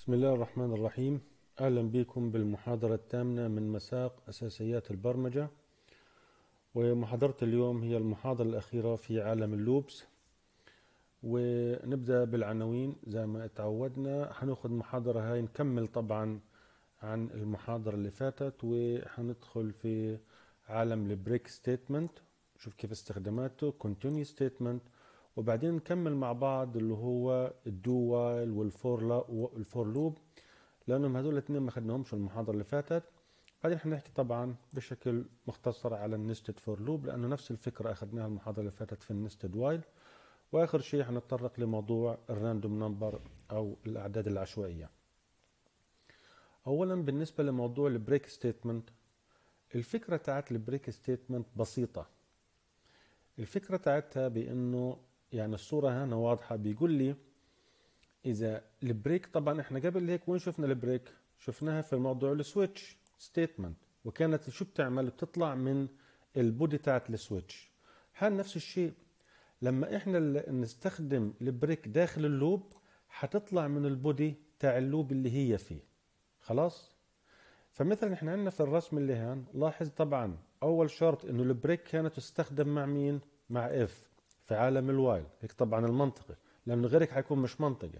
بسم الله الرحمن الرحيم أهلا بكم بالمحاضرة الثامنة من مساق أساسيات البرمجة ومحاضرة اليوم هي المحاضرة الأخيرة في عالم اللوبس ونبدأ بالعناوين زي ما تعودنا هنأخذ محاضرة هاي نكمل طبعا عن المحاضرة اللي فاتت وحندخل في عالم البريك ستيتمنت شوف كيف استخداماته continue ستيتمنت وبعدين نكمل مع بعض اللي هو الدول والفور الفور لوب لانهم هذول الاثنين ما خدناهمش المحاضره اللي فاتت بعدين حنحكي طبعا بشكل مختصر على النستد فور لوب لانه نفس الفكره اخذناها المحاضره اللي فاتت في النستد وايل واخر شيء حنتطرق لموضوع الراندوم نمبر او الاعداد العشوائيه اولا بالنسبه لموضوع البريك ستيتمنت الفكره تاعت البريك ستيتمنت بسيطه الفكره تاعتها بانه يعني الصورة هنا واضحة بيقول لي إذا البريك طبعا إحنا قبل هيك وين شفنا البريك؟ شفناها في موضوع السويتش ستيتمنت وكانت شو بتعمل؟ بتطلع من البودي تاعت السويتش هل نفس الشيء لما إحنا نستخدم البريك داخل اللوب حتطلع من البودي تاع اللوب اللي هي فيه خلاص؟ فمثلا احنا عندنا في الرسم اللي هان لاحظ طبعا اول شرط انه البريك كانت تستخدم مع مين؟ مع اف في عالم الوايل هيك طبعا المنطقي لانه غيرك حيكون مش منطقي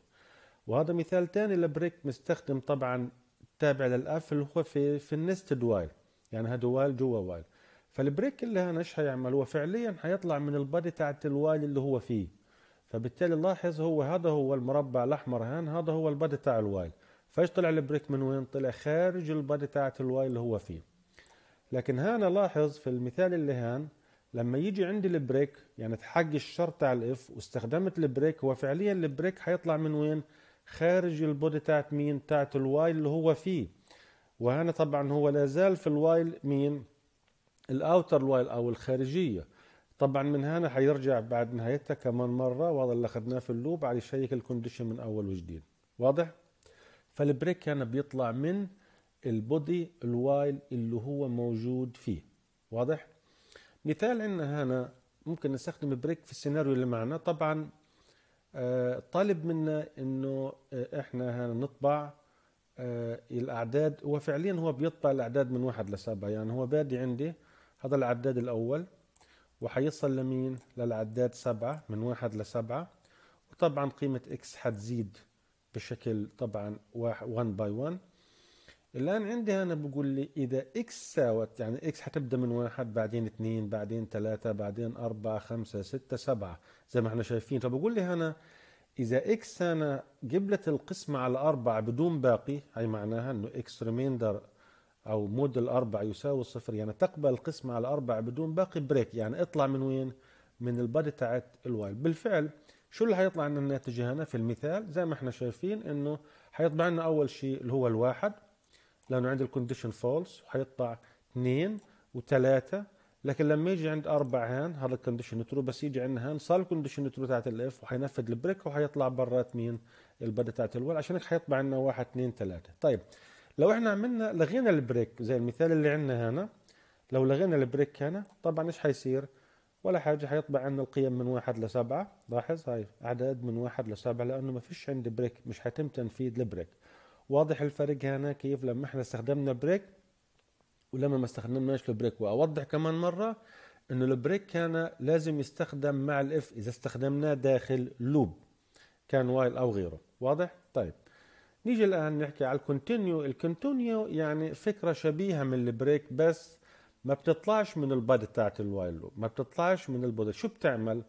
وهذا مثال تاني لبريك مستخدم طبعا تابع للأف اللي هو في في النستد وايل يعني هذا وايل جوا وايل فالبريك اللي هنا ايش هيعمل هو فعليا حيطلع من البادي تاعت الوايل اللي هو فيه فبالتالي لاحظ هو هذا هو المربع الاحمر هان هذا هو البادي تاع الوايل فايش طلع البريك من وين طلع خارج البادي تاعت الوايل اللي هو فيه لكن هنا لاحظ في المثال اللي هان لما يجي عندي البريك يعني حق الشرط على الاف واستخدمت البريك هو فعليا البريك حيطلع من وين خارج البودي تاعت مين تاعت الوايل اللي هو فيه وهنا طبعا هو لازال في الوايل مين الاوتر وايل او الخارجيه طبعا من هنا حيرجع بعد نهايتها كمان مره وهذا اللي اخذناه في اللوب على يشيك الكونديشن من اول وجديد واضح فالبريك هنا بيطلع من البودي الوايل اللي هو موجود فيه واضح مثال عندنا هنا ممكن نستخدم بريك في السيناريو اللي معنا طبعا آه، طالب منا انه آه، احنا هنا نطبع آه، الاعداد وفعليا هو بيطبع الاعداد من واحد لسبعة يعني هو بادي عندي هذا العداد الاول وحيصل لمين للعداد سبعة من واحد لسبعة وطبعا قيمة اكس حتزيد بشكل طبعا 1 باي 1 الآن عندي أنا بقول لي إذا إكس ساوت يعني إكس حتبدأ من واحد بعدين اثنين بعدين ثلاثة بعدين أربعة خمسة ستة سبعة زي ما احنا شايفين فبقول لي أنا إذا إكس أنا قبلت القسمة على أربعة بدون باقي هي معناها إنه إكس ريميندر أو مود الاربعة يساوي صفر يعني تقبل القسمة على أربعة بدون باقي بريك يعني اطلع من وين؟ من البادي تاعت الوايل بالفعل شو اللي حيطلع لنا الناتج هنا في المثال زي ما احنا شايفين إنه حيطلع لنا أول شيء اللي هو الواحد لانه عند الكونديشن فولس وحيطلع اثنين وثلاثه لكن لما يجي عند اربع هان هذا الكونديشن ترو بس يجي عندنا هان صار الكونديشن ترو تاعت الاف وحينفذ البريك وحيطلع برات مين البدا تاعت الول عشان هيك حيطلع عندنا واحد اثنين ثلاثه طيب لو احنا عملنا لغينا البريك زي المثال اللي عندنا هنا لو لغينا البريك هنا طبعا ايش حيصير؟ ولا حاجة حيطبع عندنا القيم من واحد لسبعة لاحظ هاي أعداد من واحد لسبعة لأنه ما فيش عندي بريك مش حيتم تنفيذ البريك واضح الفرق هنا كيف لما احنا استخدمنا بريك ولما ما استخدمناش البريك واوضح كمان مره انه البريك كان لازم يستخدم مع الاف اذا استخدمناه داخل لوب كان وايل او غيره واضح طيب نيجي الان نحكي على الكونتينيو الكونتينيو يعني فكره شبيهه من البريك بس ما بتطلعش من البادي بتاعت الوايل لوب ما بتطلعش من البودي شو بتعمل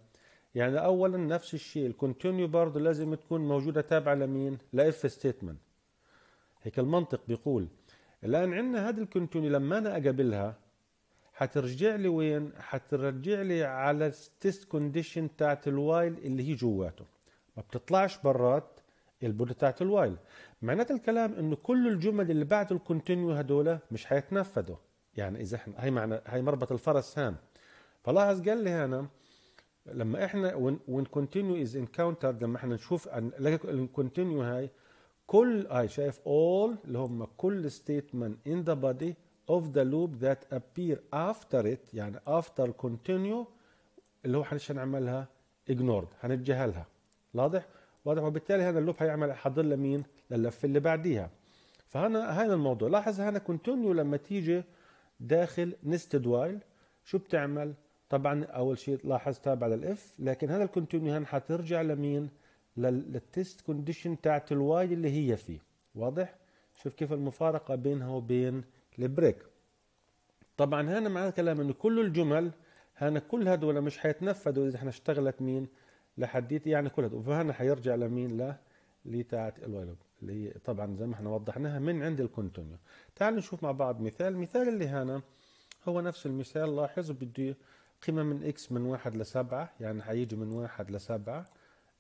يعني اولا نفس الشيء الكونتينيو برضه لازم تكون موجوده تابعه لمين لاف ستيتمنت هيك المنطق بيقول الان عندنا هذه الكنتوني لما انا اقابلها حترجع لي وين حترجع لي على التست كونديشن تاعت الوايل اللي هي جواته ما بتطلعش برات البودة تاعت الوايل معنات الكلام انه كل الجمل اللي بعد الكونتينيو هدول مش حيتنفذوا يعني اذا احنا هي معنى هي مربط الفرس هان فلاحظ قال لي هنا لما احنا وين كونتينيو از انكاونتر لما احنا نشوف الكونتينيو هاي كل اي شايف all اللي هم كل statement in the body of the loop that appear after it يعني after continue اللي هو هنعملها ignored هنتجاهلها واضح؟ واضح وبالتالي هذا اللوب هيعمل حضر لمين؟ للفه اللي بعديها فهنا هذا الموضوع لاحظ هنا كونتينيو لما تيجي داخل نستد وايل شو بتعمل؟ طبعا اول شيء لاحظ تابع للاف لكن هذا الكونتينيو هنا حترجع لمين؟ للتست كونديشن تاعت الوايد اللي هي فيه واضح شوف كيف المفارقه بينها وبين البريك طبعا هنا معناه كلام انه كل الجمل هنا كل هذول مش حيتنفذوا اذا احنا اشتغلت مين لحديت يعني كل هذول فهنا حيرجع لمين لا اللي تاعت الوايلوب اللي هي طبعا زي ما احنا وضحناها من عند الكونتينيو تعالوا نشوف مع بعض مثال المثال اللي هنا هو نفس المثال لاحظ بدي قيمة من اكس من واحد لسبعة يعني حيجي من واحد لسبعة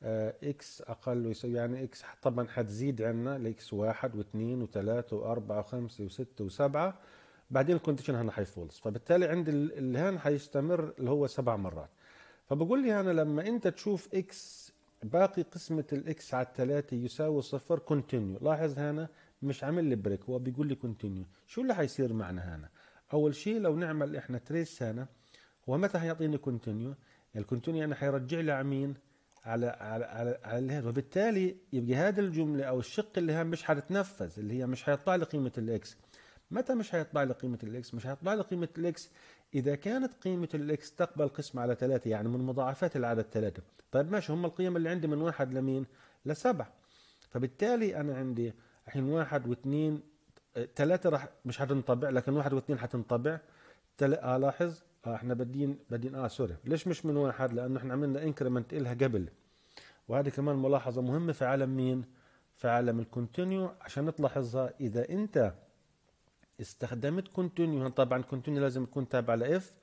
آه، اكس اقل يساوي يعني اكس طبعا حتزيد عندنا الاكس واحد واثنين وثلاثة واربعة وخمسة وستة وسبعة بعدين الكونديشن هنا هيفولز فبالتالي عند اللي هنا حيستمر اللي هو سبع مرات فبقول لي انا لما انت تشوف اكس باقي قسمة الاكس على الثلاثة يساوي صفر كونتينيو لاحظ هنا مش عامل لي بريك هو بيقول لي كونتينيو شو اللي حيصير معنا هنا اول شيء لو نعمل احنا تريس هنا هو متى حيعطيني كونتينيو الكونتينيو يعني حيرجع لي على مين على على على, على الهاش وبالتالي يبقى هذه الجمله او الشق اللي مش حتتنفذ اللي هي مش حيطلع لي قيمه الاكس متى مش حيطلع لي قيمه الاكس مش حيطلع لي قيمه الاكس اذا كانت قيمه الاكس تقبل قسم على ثلاثة يعني من مضاعفات العدد ثلاثة طيب ماشي هم القيم اللي عندي من واحد لمين لسبعة فبالتالي انا عندي الحين واحد واثنين ثلاثة راح مش حتنطبع لكن واحد واثنين هتنطبع آه، لاحظ اه احنا بادين بادين اه سوري ليش مش من واحد لانه احنا عملنا انكريمنت الها قبل وهذه كمان ملاحظه مهمه في عالم مين في عالم الكونتينيو عشان تلاحظها اذا انت استخدمت كونتينيو طبعا كونتينيو لازم تكون تابعه لاف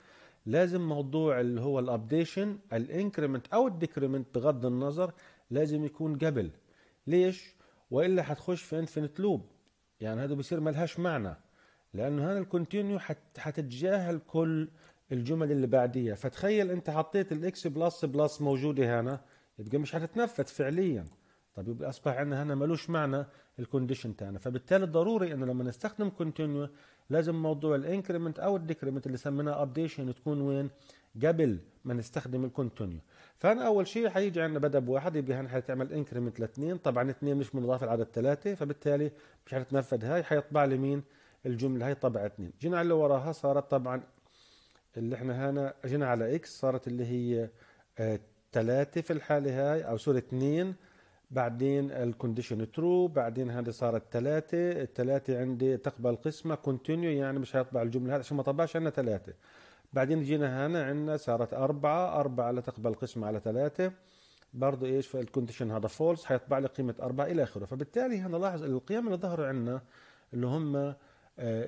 لازم موضوع اللي هو الابديشن الانكريمنت او الديكريمنت بغض النظر لازم يكون قبل ليش والا حتخش في انفينيت لوب يعني هذا بصير ملهاش معنى لانه هذا الكونتينيو حتتجاهل كل الجمل اللي بعديها فتخيل انت حطيت الاكس بلس بلس موجوده هنا يبقى مش حتتنفذ فعليا طيب يبقى اصبح عندنا هنا ملوش معنى الكونديشن تاعنا فبالتالي ضروري انه لما نستخدم كونتينيو لازم موضوع الانكريمنت او الديكريمنت اللي سميناه ابديشن تكون وين قبل ما نستخدم الكونتينيو فانا اول شيء حيجي عندنا بدا بواحد يبقى هنا حتعمل انكريمنت لاثنين طبعا اثنين مش من لعدد ثلاثه فبالتالي مش حتتنفذ هاي حيطبع لي مين الجمله هاي طبع اثنين جينا على اللي وراها صارت طبعا اللي احنا هنا اجينا على اكس صارت اللي هي ثلاثة آه، في الحالة هاي او سوري اثنين بعدين الكونديشن ترو بعدين هذه صارت ثلاثة الثلاثة عندي تقبل قسمة كونتينيو يعني مش هيطبع الجملة هذا عشان ما طبعش عندنا ثلاثة بعدين جينا هنا عندنا صارت أربعة أربعة لا تقبل قسمة على ثلاثة برضه ايش فالكونديشن هذا فولس حيطبع لي قيمة أربعة إلى آخره فبالتالي هنلاحظ القيم اللي ظهروا عندنا اللي هم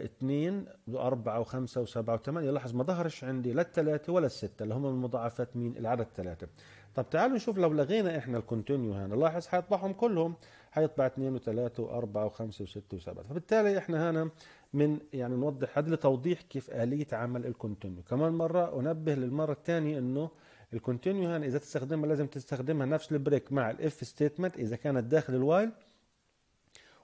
اثنين واربعه وخمسه وسبعه وثمانيه لاحظ ما ظهرش عندي لا الثلاثه ولا السته اللي هم المضاعفات مين العدد ثلاثه طب تعالوا نشوف لو لغينا احنا الكونتينيو هنا لاحظ حيطبعهم كلهم حيطبع اثنين وثلاثه واربعه وخمسه وسته وسبعه فبالتالي احنا هنا من يعني نوضح هذا لتوضيح كيف اليه عمل الكونتينيو كمان مره انبه للمره الثانيه انه الكونتينيو هنا اذا تستخدمها لازم تستخدمها نفس البريك مع الاف ستيتمنت اذا كانت داخل الوايل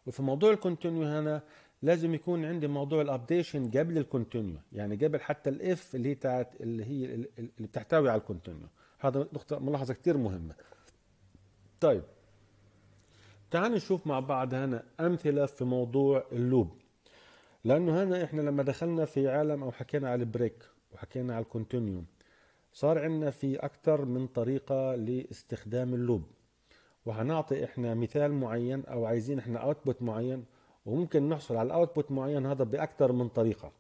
وفي موضوع الكونتينيو هنا لازم يكون عندي موضوع الابديشن قبل الكونتينيو يعني قبل حتى الاف اللي هي بتاعت اللي هي اللي بتحتوي على الكونتينيو هذا نقطه ملاحظه كثير مهمه طيب تعال نشوف مع بعض هنا امثله في موضوع اللوب لانه هنا احنا لما دخلنا في عالم او حكينا على البريك وحكينا على الكونتينيو صار عندنا في اكثر من طريقه لاستخدام اللوب وهنعطي احنا مثال معين او عايزين احنا اوتبوت معين وممكن نحصل على الاوتبوت معين هذا باكثر من طريقه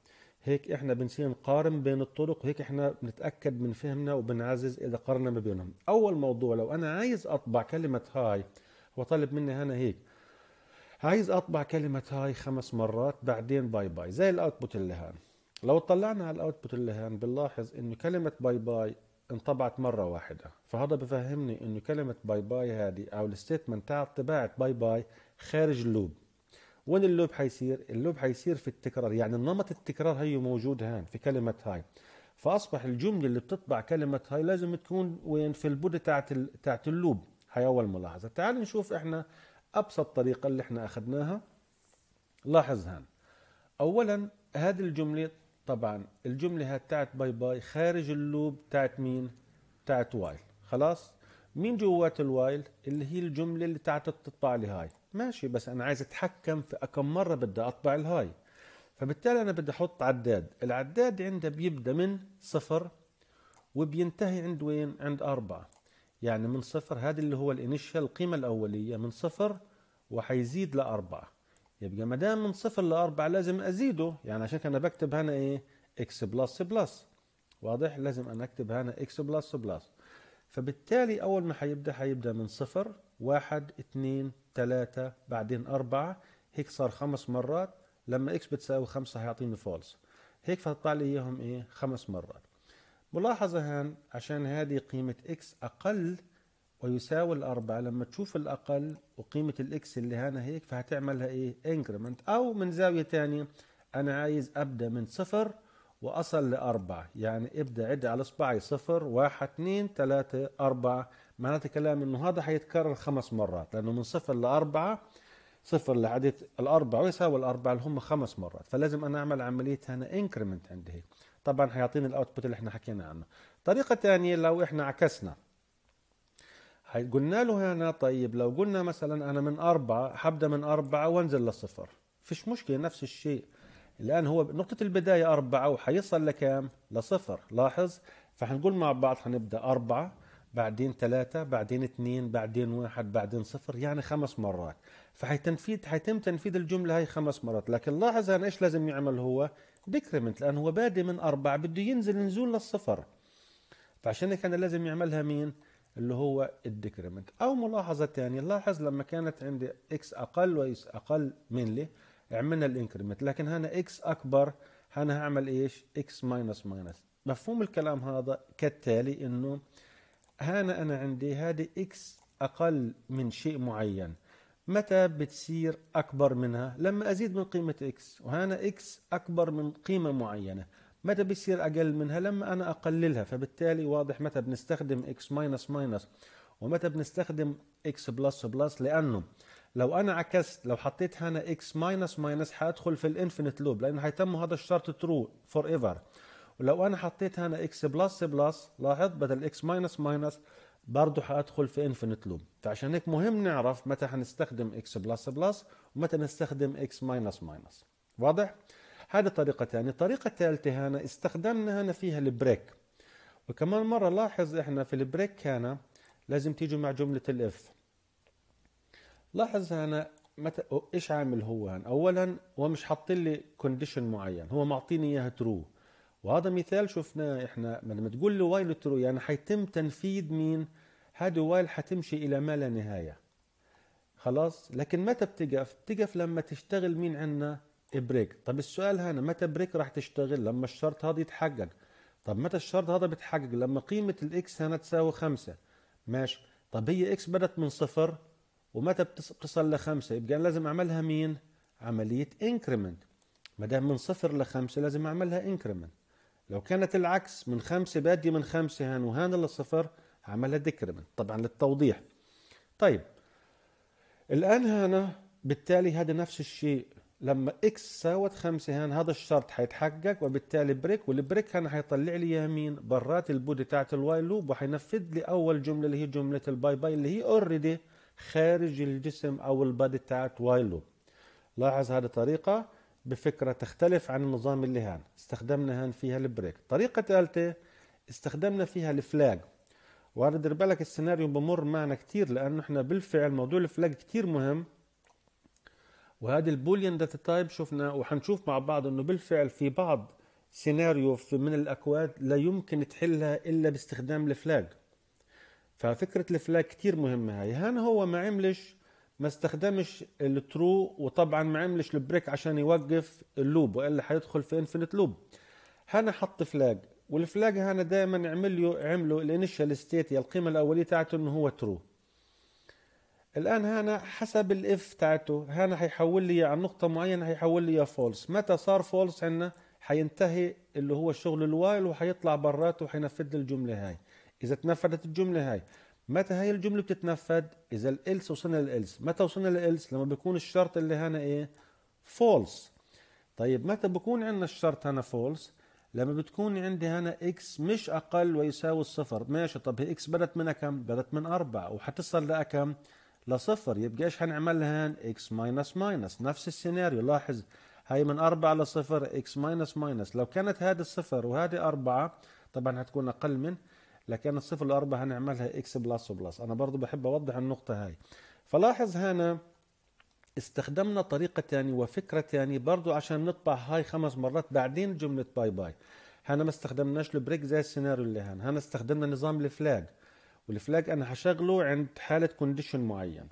هيك احنا بنصير نقارن بين الطرق وهيك احنا بنتاكد من فهمنا وبنعزز اذا قارنا ما بينهم اول موضوع لو انا عايز اطبع كلمه هاي هو طالب مني هنا هيك عايز اطبع كلمه هاي خمس مرات بعدين باي باي زي الاوتبوت اللي هان لو طلعنا على الاوتبوت اللي هان بنلاحظ انه كلمه باي باي انطبعت مرة واحدة فهذا بفهمني انه كلمة باي باي هذه او الستيتمنت تاع طباعة باي باي خارج اللوب وين اللوب حيصير؟ اللوب حيصير في التكرار يعني النمط التكرار هي موجود هان في كلمة هاي فأصبح الجملة اللي بتطبع كلمة هاي لازم تكون وين في البودة تاعت تاعت اللوب هاي أول ملاحظة تعال نشوف إحنا أبسط طريقة اللي إحنا أخذناها لاحظ هان أولا هذه الجملة طبعا الجملة هاي تاعت باي باي خارج اللوب تاعت مين؟ تاعت وايل خلاص؟ مين جوات الوايل؟ اللي هي الجملة اللي تاعت بتطبع لي هاي ماشي بس انا عايز اتحكم في كم مره بدي اطبع الهاي فبالتالي انا بدي احط عداد العداد عنده بيبدا من صفر وبينتهي عند وين عند أربعة يعني من صفر هذا اللي هو الانيشال القيمة الأولية من صفر وحيزيد لأربعة يبقى ما دام من صفر لأربعة لازم أزيده يعني عشان أنا بكتب هنا إيه إكس بلس بلس واضح لازم أنا أكتب هنا إكس بلس بلس فبالتالي أول ما حيبدأ حيبدأ من صفر واحد اثنين ثلاثة بعدين أربعة هيك صار خمس مرات لما اكس بتساوي خمسة هيعطيني فولس هيك فتطلع لي إياهم إيه خمس مرات ملاحظة هان عشان هذه قيمة اكس أقل ويساوي الأربعة لما تشوف الأقل وقيمة الإكس اللي هنا هيك فهتعملها إيه انكريمنت أو من زاوية تانية أنا عايز أبدأ من صفر وأصل لأربعة يعني ابدأ عد على إصبعي صفر واحد اثنين ثلاثة أربعة معناته كلام انه هذا حيتكرر خمس مرات لانه من صفر لاربعه صفر لعدد الاربعه ويساوي الاربعه اللي هم خمس مرات فلازم انا اعمل عمليه هنا انكريمنت عندي هيك طبعا حيعطيني الاوتبوت اللي احنا حكينا عنه طريقه ثانيه لو احنا عكسنا قلنا له هنا طيب لو قلنا مثلا انا من اربعه حبدا من اربعه وانزل للصفر فيش مشكله نفس الشيء الان هو نقطه البدايه اربعه وحيصل لكام؟ لصفر لاحظ فحنقول مع بعض حنبدا اربعه بعدين ثلاثة بعدين اثنين بعدين واحد بعدين صفر يعني خمس مرات فحيتنفيذ حيتم تنفيذ الجملة هاي خمس مرات لكن لاحظ أنا إيش لازم يعمل هو ديكريمنت لأن هو بادئ من أربعة بده ينزل نزول للصفر فعشان هيك أنا لازم يعملها مين اللي هو الديكريمنت أو ملاحظة ثانية لاحظ لما كانت عندي إكس أقل وإكس أقل من لي عملنا الانكريمنت لكن هنا إكس أكبر هنا هعمل إيش إكس ماينس ماينس مفهوم الكلام هذا كالتالي إنه هنا أنا عندي هذه إكس أقل من شيء معين متى بتصير أكبر منها لما أزيد من قيمة إكس وهنا إكس أكبر من قيمة معينة متى بيصير أقل منها لما أنا أقللها فبالتالي واضح متى بنستخدم إكس ماينس ماينس ومتى بنستخدم إكس بلس بلس لأنه لو أنا عكست لو حطيت هنا إكس ماينس ماينس حأدخل في الإنفينيت لوب لأنه هيتم هذا الشرط ترو فور ايفر ولو انا حطيت هنا اكس بلس بلس لاحظ بدل اكس ماينس ماينس برضه حادخل في انفينيت لوب فعشان هيك مهم نعرف متى حنستخدم اكس بلس بلس ومتى نستخدم اكس ماينس ماينس واضح هذه طريقه ثانيه الطريقه الثالثه هنا استخدمنا هنا فيها البريك وكمان مره لاحظ احنا في البريك هنا لازم تيجوا مع جمله الاف لاحظ هنا متى ايش عامل هو هنا اولا هو مش حاط لي كونديشن معين هو معطيني اياها ترو وهذا مثال شفناه احنا لما تقول له وايل ترو يعني حيتم تنفيذ مين هذه وايل حتمشي الى ما لا نهايه خلاص لكن متى بتقف بتقف لما تشتغل مين عندنا بريك طب السؤال هنا متى بريك راح تشتغل لما الشرط هذا يتحقق طب متى الشرط هذا بيتحقق لما قيمه الاكس هنا تساوي خمسة ماشي طب هي اكس بدت من صفر ومتى بتصل لخمسة يبقى أنا لازم اعملها مين عمليه انكريمنت ما دام من صفر لخمسة لازم اعملها انكريمنت لو كانت العكس من خمسة بادي من خمسة هان وهان للصفر عملها ديكريمنت طبعا للتوضيح طيب الآن هنا بالتالي هذا نفس الشيء لما اكس ساوت خمسة هان هذا الشرط حيتحقق وبالتالي بريك والبريك هنا حيطلع لي اياه مين برات البودي تاعت الواي لوب وحينفذ لي اول جمله اللي هي جمله الباي باي اللي هي اوريدي خارج الجسم او البادي تاعت واي لوب لاحظ هذه طريقه بفكرة تختلف عن النظام اللي هان استخدمنا هان فيها البريك طريقة ثالثة استخدمنا فيها الفلاج وهذا دير بالك السيناريو بمر معنا كتير لأنه احنا بالفعل موضوع الفلاج كتير مهم وهذا البوليان داتا تايب شفنا وحنشوف مع بعض انه بالفعل في بعض سيناريو في من الاكواد لا يمكن تحلها الا باستخدام الفلاج ففكرة الفلاج كتير مهمة هاي هان هو ما عملش ما استخدمش الترو وطبعا ما عملش البريك عشان يوقف اللوب والا هيدخل في انفينيت لوب هنا حط فلاج والفلاج هنا دائما عمل له عمله الانيشال ستيت يا القيمه الاوليه تاعته انه هو ترو الان هنا حسب الاف تاعته هنا هيحول لي على نقطه معينه هيحول لي فولس متى صار فولس عندنا هينتهي اللي هو شغل الوايل وهيطلع براته وهينفذ الجمله هاي اذا تنفذت الجمله هاي متى هاي الجمله بتتنفذ اذا الالس وصلنا للالس متى وصلنا للالس لما بيكون الشرط اللي هنا ايه فولس طيب متى بكون عندنا الشرط هنا فولس لما بتكون عندي هنا اكس مش اقل ويساوي الصفر ماشي طب هي اكس بدت من كم بدت من أربعة وحتصل لكم لصفر يبقى ايش هنعملها هان اكس ماينس ماينس نفس السيناريو لاحظ هاي من أربعة لصفر اكس ماينس ماينس لو كانت هذه الصفر وهذه أربعة طبعا هتكون أقل من لكن الصفر الأربعة هنعملها إكس بلس بلس أنا برضو بحب أوضح النقطة هاي فلاحظ هنا استخدمنا طريقة تاني وفكرة تاني برضو عشان نطبع هاي خمس مرات بعدين جملة باي باي هنا ما استخدمناش البريك زي السيناريو اللي هنا هنا استخدمنا نظام الفلاج والفلاج أنا هشغله عند حالة كونديشن معين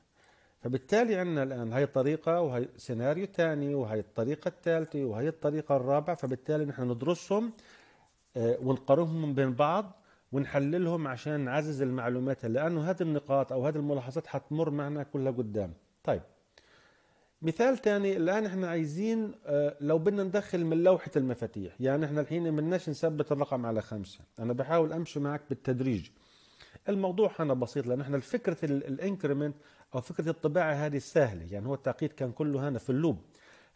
فبالتالي عندنا الآن هاي طريقة وهي سيناريو تاني وهي الطريقة الثالثة وهي الطريقة الرابعة فبالتالي نحن ندرسهم آه، ونقارنهم بين بعض ونحللهم عشان نعزز المعلومات لانه هذه النقاط او هذه الملاحظات حتمر معنا كلها قدام طيب مثال ثاني الان احنا عايزين آه، لو بدنا ندخل من لوحة المفاتيح يعني احنا الحين ما بدناش نثبت الرقم على خمسة انا بحاول امشي معك بالتدريج الموضوع هنا بسيط لان احنا فكرة الانكريمنت او فكرة الطباعة هذه سهلة يعني هو التعقيد كان كله هنا في اللوب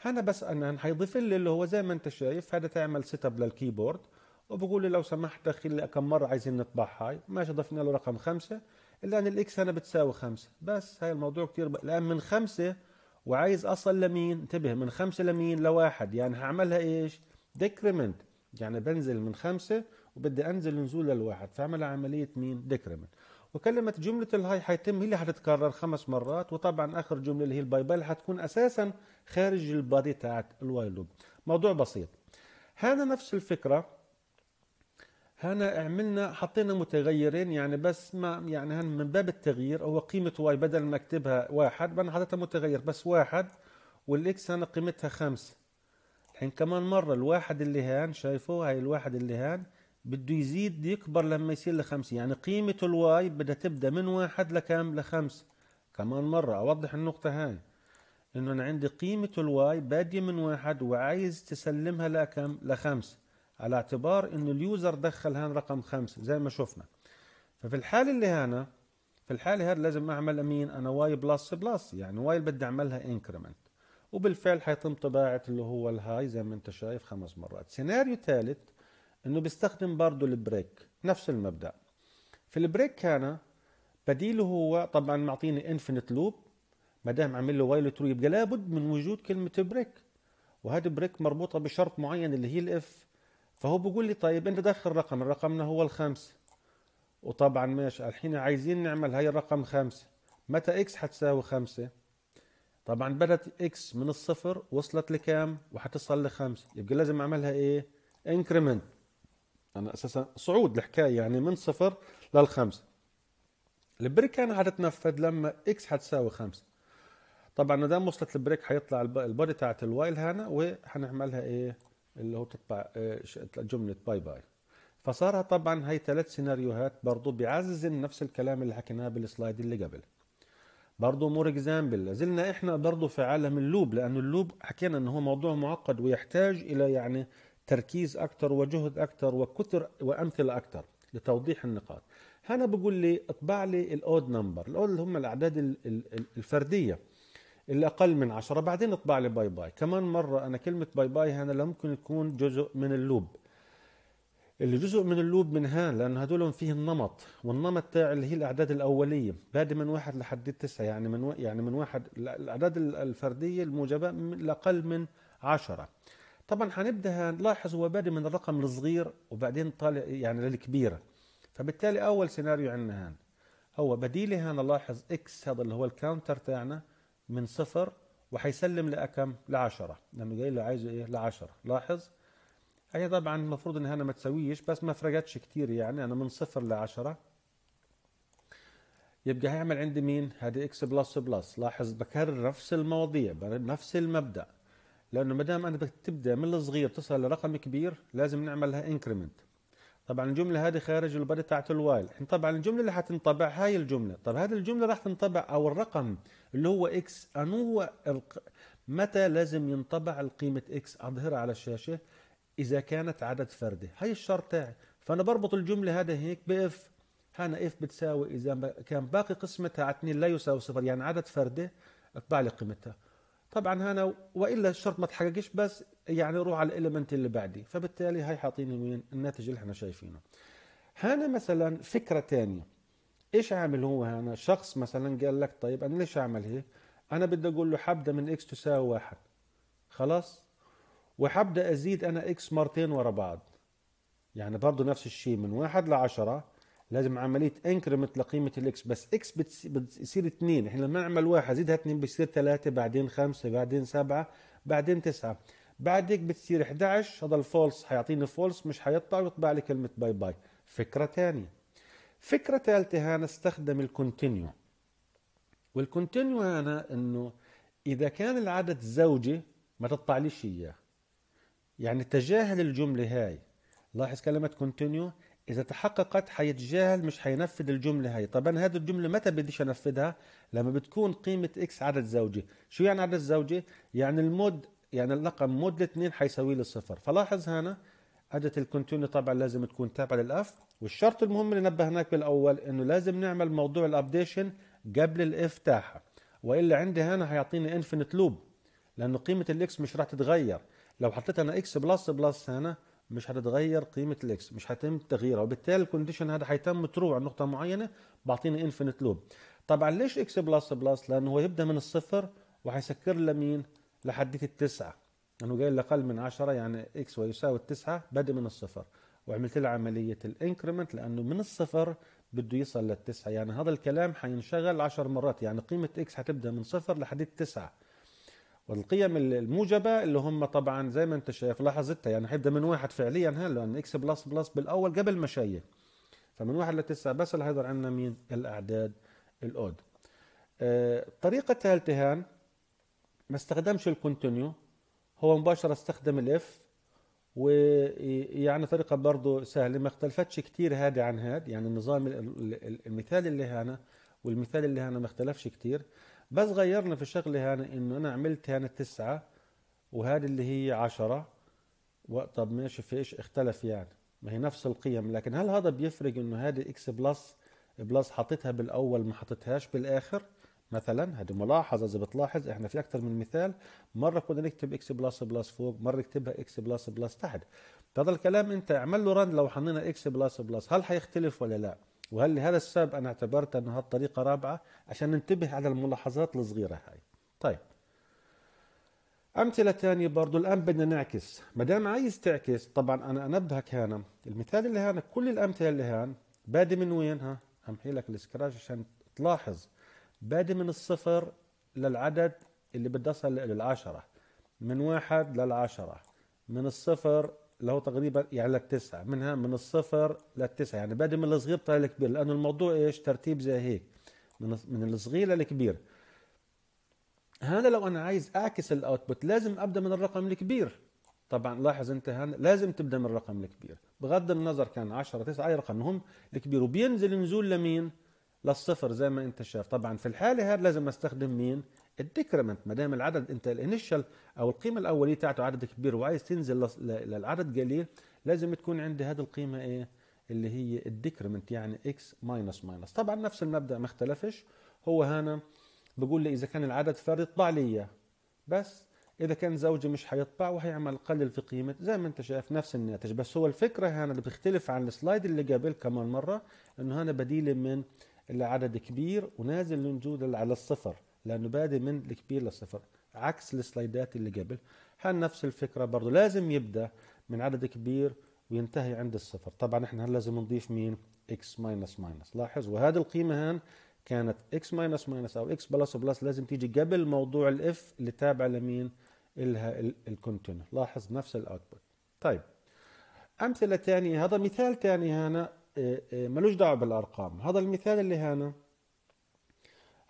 هنا بس انا حيضيف لي اللي هو زي ما انت شايف هذا تعمل سيت اب للكيبورد وبقول لي لو سمحت لي كم مره عايزين نطبع هاي ماشي ضفنا له رقم خمسه الان الاكس هنا بتساوي خمسه بس هاي الموضوع كثير ب... الان من خمسه وعايز اصل لمين انتبه من خمسه لمين لواحد يعني هعملها ايش؟ ديكريمنت يعني بنزل من خمسه وبدي انزل نزول للواحد فاعملها عمليه مين؟ ديكريمنت وكلمة جملة الهاي حيتم هي اللي حتتكرر خمس مرات وطبعا آخر جملة اللي هي الباي باي حتكون أساسا خارج البادي تاعت الوايل لوب موضوع بسيط هذا نفس الفكرة هنا عملنا حطينا متغيرين يعني بس ما يعني هن من باب التغيير هو قيمة واي بدل ما اكتبها واحد انا حطيتها متغير بس واحد والاكس هنا قيمتها خمسة الحين كمان مرة الواحد اللي هان شايفوه هاي الواحد اللي هان بده يزيد يكبر لما يصير لخمسة يعني قيمة الواي بدها تبدأ من واحد لكام لخمسة كمان مرة أوضح النقطة هاي إنه أنا عندي قيمة الواي بادية من واحد وعايز تسلمها لكم لخمسة على اعتبار انه اليوزر دخل هان رقم خمسة زي ما شفنا ففي الحالة اللي هنا في الحالة هذه لازم اعمل امين انا واي بلس بلس يعني واي بدي اعملها انكريمنت وبالفعل حيتم طباعة اللي هو الهاي زي ما انت شايف خمس مرات سيناريو ثالث انه بيستخدم برضه البريك نفس المبدأ في البريك هنا بديله هو طبعا معطيني انفينيت لوب ما دام عامل له وايل ترو يبقى لابد من وجود كلمه بريك وهذا بريك مربوطه بشرط معين اللي هي الاف فهو بيقول لي طيب انت دخل رقم رقمنا هو الخمسة وطبعا ماشي الحين عايزين نعمل هاي الرقم خمسة متى اكس حتساوي خمسة طبعا بدت اكس من الصفر وصلت لكام وحتصل لخمسة يبقى لازم اعملها ايه انكريمنت انا اساسا صعود الحكاية يعني من صفر للخمسة البريك كان حتتنفذ لما اكس حتساوي خمسة طبعا ما دام وصلت البريك حيطلع البادي تاعت الوايل هنا وهنعملها ايه اللي هو تطبع جمله آه، باي باي فصار طبعا هي ثلاث سيناريوهات برضو بيعزز نفس الكلام اللي حكيناه بالسلايد اللي قبل برضه مور اكزامبل زلنا احنا برضه في عالم اللوب لانه اللوب حكينا انه هو موضوع معقد ويحتاج الى يعني تركيز اكثر وجهد اكثر وكثر وامثله اكثر لتوضيح النقاط هنا بقول لي اطبع لي الاود نمبر الاود اللي هم الاعداد الفرديه اللي اقل من عشرة بعدين اطبع لي باي باي كمان مره انا كلمه باي باي هنا لا ممكن تكون جزء من اللوب اللي جزء من اللوب من هان لانه هدول فيه النمط والنمط تاع اللي هي الاعداد الاوليه بادي من واحد لحد تسعه يعني من و... يعني من واحد الاعداد الفرديه الموجبه الاقل من عشرة طبعا هنبدا لاحظ هو بادي من الرقم الصغير وبعدين طالع يعني للكبيره فبالتالي اول سيناريو عندنا هان هو بديلي هان لاحظ اكس هذا اللي هو الكاونتر تاعنا من صفر وحيسلم لكم لعشرة لانه قايل له عايزه ايه لعشرة لاحظ هي طبعا المفروض انها انا ما تسويش بس ما فرقتش كتير يعني انا من صفر لعشرة يبقى هيعمل عندي مين هذه اكس بلس بلس لاحظ بكرر نفس المواضيع نفس المبدأ لانه ما دام انا بدك تبدا من الصغير تصل لرقم كبير لازم نعمل لها انكريمنت طبعا الجمله هذه خارج البادي تاعت الوايل طبعا الجمله اللي حتنطبع هاي الجمله طب هذه الجمله راح تنطبع او الرقم اللي هو اكس انو هو الق... متى لازم ينطبع القيمه اكس اظهرها على الشاشه اذا كانت عدد فردي هاي الشرط تاعي فانا بربط الجمله هذا هيك باف هنا اف بتساوي اذا كان باقي على 2 لا يساوي صفر يعني عدد فردي اطبع لي قيمتها طبعا هنا والا الشرط ما تحققش بس يعني روح على الاليمنت اللي بعدي فبالتالي هاي حاطين وين الناتج اللي احنا شايفينه هنا مثلا فكره ثانيه ايش عامل هو هنا شخص مثلا قال لك طيب انا ليش اعمل هيك انا بدي اقول له حبدا من اكس تساوي واحد خلاص وحبدا ازيد انا اكس مرتين ورا بعض يعني برضه نفس الشيء من واحد لعشرة لازم عمليه انكريمنت لقيمه الاكس بس اكس بتصير 2 احنا لما نعمل واحد زيدها 2 بتصير 3 بعدين 5 بعدين 7 بعدين 9 بعد هيك بتصير 11 هذا الفولس حيعطيني فولس مش حيطلع ويطبع لي كلمه باي باي فكره ثانيه فكره ثالثه هنا استخدم الكونتينيو والكونتينيو هنا انه اذا كان العدد زوجي ما تطلع ليش اياه يعني تجاهل الجمله هاي لاحظ كلمه كونتينيو اذا تحققت حيتجاهل مش حينفذ الجمله هي طبعا انا هذه الجمله متى بديش انفذها لما بتكون قيمه اكس عدد زوجي شو يعني عدد زوجي يعني المود يعني اللقم مود الاثنين حيساوي لي صفر فلاحظ هنا أداة الكونتينيو طبعا لازم تكون تابعة للأف والشرط المهم اللي نبهناك بالأول إنه لازم نعمل موضوع الأبديشن قبل الإف تاعها وإلا عندي هنا حيعطيني انفينيت لوب لأنه قيمة الإكس مش راح تتغير لو حطيت أنا إكس بلس بلس هنا مش هتتغير قيمه الاكس مش هيتم تغييرها وبالتالي الكونديشن هذا هيتم تروع نقطه معينه بيعطيني انفينيت لوب طبعا ليش اكس بلس بلس لانه هو يبدا من الصفر وهيسكر لمين لحديت التسعه لانه جاي لاقل اقل من 10 يعني اكس ويساوي التسعه بادئ من الصفر وعملت له عمليه الانكريمنت لانه من الصفر بده يصل للتسعه يعني هذا الكلام حينشغل 10 مرات يعني قيمه اكس هتبدا من صفر لحديت التسعة والقيم الموجبه اللي هم طبعا زي ما انت شايف لاحظتها يعني حيبدا من واحد فعليا هلا اكس بلس بلس بالاول قبل ما شيء فمن واحد لتسعه بس اللي حيظهر عندنا مين الاعداد الاود آه الطريقه الثالثه هان ما استخدمش الكونتينيو هو مباشره استخدم الاف ويعني طريقه برضه سهله ما اختلفتش كتير هادي عن هاد يعني النظام المثال اللي هنا والمثال اللي هنا ما اختلفش كتير بس غيرنا في الشغله هانا انه انا عملت هنا تسعه وهذه اللي هي عشرة طب ماشي في ايش اختلف يعني ما هي نفس القيم لكن هل هذا بيفرق انه هذه اكس بلس بلس حطيتها بالاول ما حطيتهاش بالاخر مثلا هذه ملاحظه اذا بتلاحظ احنا في اكثر من مثال مره كنا نكتب اكس بلس بلس فوق مره نكتبها اكس بلس بلس تحت هذا الكلام انت اعمل له رن لو حنينا اكس بلس بلس هل حيختلف ولا لا وهل لهذا السبب أنا اعتبرت انه هالطريقة رابعة عشان ننتبه على الملاحظات الصغيرة هاي طيب أمثلة ثانية برضو الآن بدنا نعكس ما دام عايز تعكس طبعا أنا أنبهك هنا المثال اللي هان كل الأمثلة اللي هان بادي من وين ها أمحي لك السكراتش عشان تلاحظ بادي من الصفر للعدد اللي بدي أصل للعشرة من واحد للعشرة من الصفر اللي هو تقريبا يعني للتسعة منها من الصفر للتسعة يعني بادئ من الصغير طالع الكبير لأنه الموضوع إيش ترتيب زي هيك من من الصغير للكبير هذا لو أنا عايز أعكس الأوتبوت لازم أبدأ من الرقم الكبير طبعا لاحظ أنت هنا لازم تبدأ من الرقم الكبير بغض النظر كان 10 9 أي رقم هم الكبير وبينزل نزول لمين للصفر زي ما أنت شايف طبعا في الحالة هذه لازم أستخدم مين الديكريمنت ما دام العدد انت الانيشال او القيمه الاوليه تاعته عدد كبير وعايز تنزل للعدد قليل لازم تكون عندي هذه القيمه ايه اللي هي الديكريمنت يعني اكس ماينس ماينس طبعا نفس المبدا ما اختلفش هو هنا بقول لي اذا كان العدد فرد يطبع لي بس اذا كان زوجي مش حيطبع وهيعمل قلل في قيمه زي ما انت شايف نفس الناتج بس هو الفكره هنا اللي بتختلف عن السلايد اللي قبل كمان مره انه هنا بديل من العدد كبير ونازل لنجود على الصفر لأنه بادئ من الكبير للصفر عكس السلايدات اللي قبل هل نفس الفكرة برضه لازم يبدأ من عدد كبير وينتهي عند الصفر طبعا احنا هل لازم نضيف مين اكس ماينس ماينس لاحظ وهذه القيمة هان كانت اكس ماينس ماينس أو اكس بلس بلس لازم تيجي قبل موضوع الاف اللي تابع لمين إلها الكونتينر لاحظ نفس الاوتبوت طيب أمثلة ثانية هذا مثال ثاني هنا إيه، إيه، ملوش دعوة بالأرقام هذا المثال اللي هنا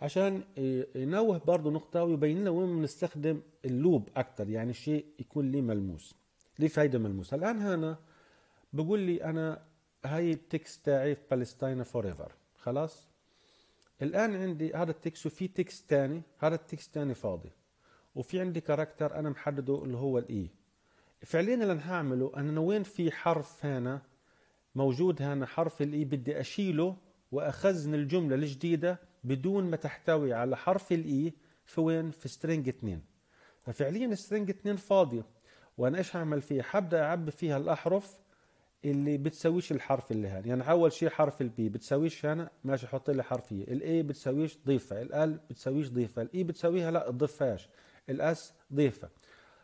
عشان ينوه برضه نقطة ويبين لنا وين بنستخدم اللوب أكثر يعني الشيء يكون لي ملموس ليه فايدة ملموسة الآن هنا بقول لي أنا هاي التكست تاعي في بالستاين فور ايفر خلاص الآن عندي هذا التكست وفي تكست تاني هذا التكست تاني فاضي وفي عندي كاركتر أنا محدده اللي هو الإي e. فعليا اللي هعمله أنا وين في حرف هنا موجود هنا حرف الإي e، بدي أشيله وأخزن الجملة الجديدة بدون ما تحتوي على حرف الاي e في وين في سترينج 2 ففعليا سترينج 2 فاضيه وانا ايش هعمل فيها حبدا اعبي فيها الاحرف اللي بتساويش الحرف اللي هان يعني اول شيء حرف البي بتساويش هنا ماشي حط لي حرفيه e. الاي بتساويش ضيفه الال بتساويش ضيفه الاي e بتساويها لا تضيفهاش الاس ضيفه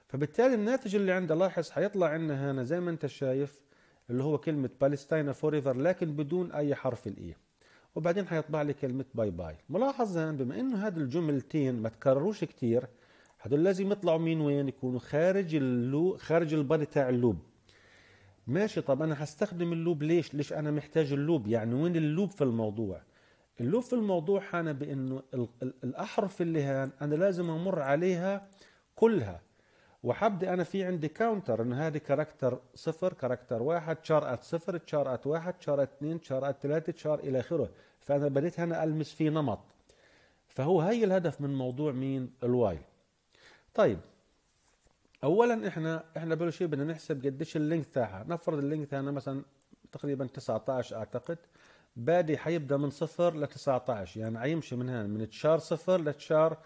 فبالتالي الناتج اللي عندي لاحظ حيطلع عندنا هنا زي ما انت شايف اللي هو كلمه بالستاين فور ايفر لكن بدون اي حرف الاي وبعدين حيطبع لي كلمة باي باي ملاحظ هان بما انه هاد الجملتين ما تكرروش كتير هدول لازم يطلعوا من وين يكونوا خارج اللو خارج البادي تاع اللوب ماشي طب انا هستخدم اللوب ليش ليش انا محتاج اللوب يعني وين اللوب في الموضوع اللوب في الموضوع هنا بانه الاحرف اللي هان انا لازم امر عليها كلها وحبدي انا في عندي كاونتر انه هذه كاركتر صفر كاركتر واحد شار ات صفر شار ات واحد شار ات اثنين شار ات ثلاثة شار الى اخره فانا بديت هنا المس في نمط فهو هي الهدف من موضوع مين الواي طيب اولا احنا احنا بلو شيء بدنا نحسب قديش اللينك تاعها نفرض اللينك هنا مثلا تقريبا 19 اعتقد بادي حيبدا من صفر ل 19 يعني حيمشي من هنا من تشار صفر لتشار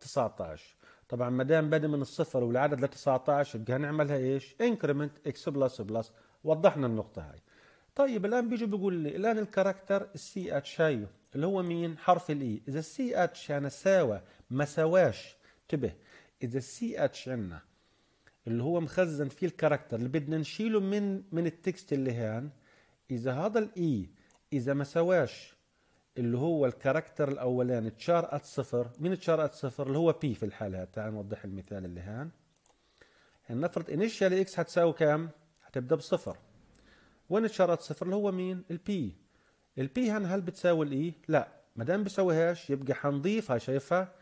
19 طبعا ما دام بدي من الصفر والعدد ل 19 يبقى نعملها ايش؟ انكريمنت اكس بلس بلس وضحنا النقطه هاي. طيب الان بيجي بيقول لي الان الكاركتر السي اتش هاي اللي هو مين؟ حرف الاي، e. اذا السي اتش انا ساوى ما سواش انتبه اذا السي اتش عندنا اللي هو مخزن فيه الكاركتر اللي بدنا نشيله من من التكست اللي هان اذا هذا الاي e اذا ما سواش اللي هو الكاركتر الاولاني ات صفر مين ات صفر اللي هو بي في الحاله تعال نوضح المثال اللي هان نفرض انيشال اكس هتساوي كام هتبدا بصفر وين ات صفر اللي هو مين البي البي هان هل بتساوي الاي e؟ لا ما دام بيساويهاش يبقى حنضيفها شايفها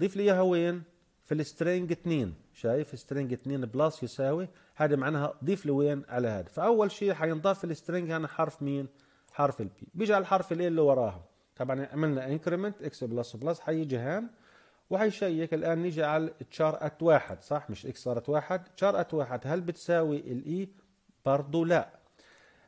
ضيف لي اياها وين في السترينج 2 شايف سترينج 2 بلس يساوي هذا معناها ضيف لي وين على هذا فاول شيء حينضاف في السترينج هنا حرف مين حرف البي بيجي على الحرف الاي اللي وراها طبعا عملنا انكريمنت اكس بلس بلس حيجي هان وحيشيك الان نيجي على تشار ات واحد صح مش اكس صارت واحد تشار ات واحد هل بتساوي الاي e؟ برضه لا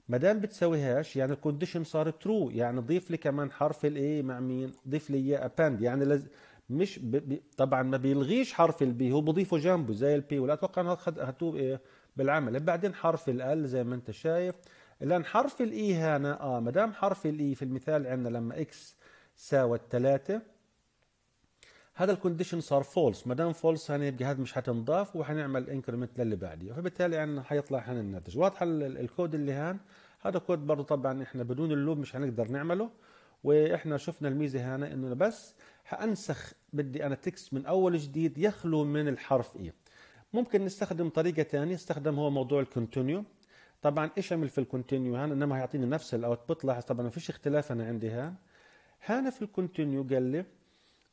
ما دام بتساويهاش يعني الكونديشن صار ترو يعني ضيف لي كمان حرف الاي مع مين ضيف لي اياه اباند يعني لز... مش ب... ب... طبعا ما بيلغيش حرف البي هو بضيفه جنبه زي البي ولا اتوقع انه هتوب إيه، بالعمل بعدين حرف ال زي ما انت شايف الآن حرف الإي e هنا آه ما دام حرف الإي e في المثال عندنا لما إكس ساوت 3 هذا الكونديشن صار فولس ما دام فولس هنا يبقى هذا مش حتنضاف وحنعمل انكريمنت للي بعديه فبالتالي عندنا حيطلع هنا الناتج واضحه الكود اللي هان هذا كود برضه طبعا احنا بدون اللوب مش هنقدر نعمله واحنا شفنا الميزه هنا انه بس حانسخ بدي انا تكست من اول جديد يخلو من الحرف اي e. ممكن نستخدم طريقه ثانيه استخدم هو موضوع الكونتينيو طبعا ايش عمل في الكونتينيو هان انما هيعطيني نفس الاوتبوت لاحظ طبعا ما فيش اختلاف انا عندي هان هان في الكونتينيو قال لي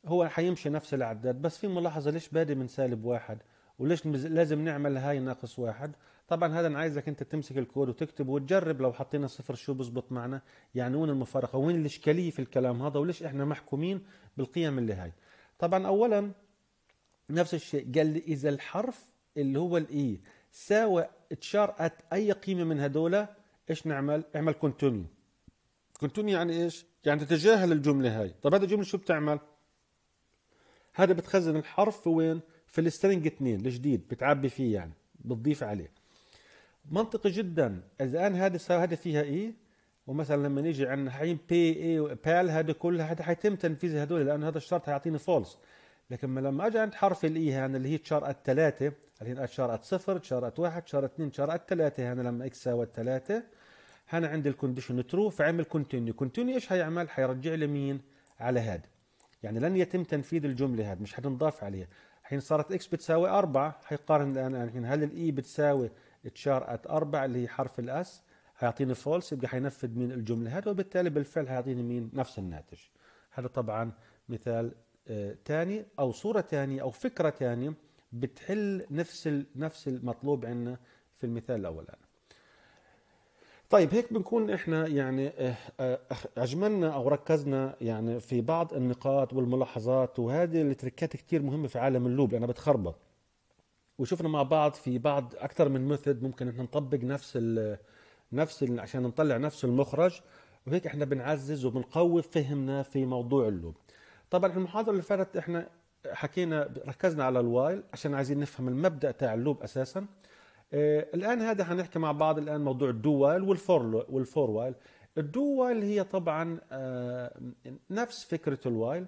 هو حيمشي نفس العداد بس في ملاحظه ليش بادي من سالب واحد وليش لازم نعمل هاي ناقص واحد طبعا هذا انا عايزك انت تمسك الكود وتكتب وتجرب لو حطينا صفر شو بزبط معنا يعني وين المفارقه وين الاشكاليه في الكلام هذا وليش احنا محكومين بالقيم اللي هاي طبعا اولا نفس الشيء قال لي اذا الحرف اللي هو الاي e ساوى ات اي قيمه من هدول ايش نعمل؟ اعمل كونتينيو كونتينيو يعني ايش؟ يعني تتجاهل الجمله هاي، طيب هذه الجمله شو بتعمل؟ هذا بتخزن الحرف في وين؟ في السترنج 2 الجديد بتعبي فيه يعني بتضيف عليه منطقي جدا اذا الان هذه هذه فيها اي ومثلا لما نيجي عندنا حين بي اي بال هذه كلها هذا حيتم تنفيذ هدول لانه هذا الشرط حيعطيني فولس لكن لما اجي عند حرف الاي e هنا اللي هي تشارت ثلاثة اللي هي تشارقت صفر تشارقت واحد 2 اثنين تشارقت ثلاثة هنا لما اكس ساوت ثلاثة هنا عندي الكونديشن ترو فعمل كونتينيو كونتينيو ايش هيعمل هيرجع لي مين على هذا يعني لن يتم تنفيذ الجملة هذه مش حتنضاف عليها الحين صارت اكس بتساوي 4 هيقارن الان الحين يعني هل الاي e بتساوي ات 4 اللي هي حرف الاس هيعطيني فولس يبقى حينفذ مين الجملة هذه وبالتالي بالفعل هيعطيني مين نفس الناتج هذا طبعا مثال تاني او صوره تانية او فكره تانية بتحل نفس نفس المطلوب عندنا في المثال الاولاني طيب هيك بنكون احنا يعني آه، آه، اجملنا او ركزنا يعني في بعض النقاط والملاحظات وهذه التركات كثير مهمه في عالم اللوب انا بتخربط وشفنا مع بعض في بعض اكثر من ميثود ممكن احنا نطبق نفس الـ نفس الـ عشان نطلع نفس المخرج وهيك احنا بنعزز وبنقوي فهمنا في موضوع اللوب طبعا المحاضره اللي فاتت احنا حكينا ركزنا على الوايل عشان عايزين نفهم المبدا تاع اللوب اساسا آه الان هذا حنحكي مع بعض الان موضوع الدو وايل والفور والفور وايل الدو وايل هي طبعا آه نفس فكره الوايل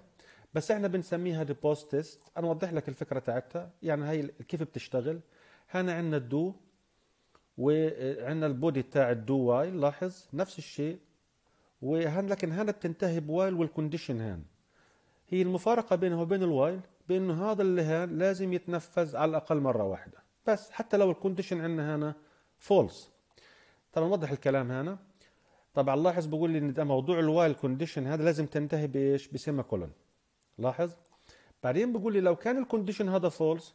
بس احنا بنسميها دي بوست تيست انا اوضح لك الفكره تاعتها يعني هي كيف بتشتغل هنا عندنا الدو وعندنا البودي تاع الدو وايل لاحظ نفس الشيء وهن لكن هنا بتنتهي بوايل والكونديشن هان هي المفارقة بينها وبين الوايل بأنه هذا اللهان لازم يتنفذ على الأقل مرة واحدة بس حتى لو الكونديشن عندنا هنا فولس طبعا نوضح الكلام هنا طبعا لاحظ بقول لي ان ده موضوع الوايل كونديشن هذا لازم تنتهي بايش بسيما كولون لاحظ بعدين بقول لي لو كان الكونديشن هذا فولس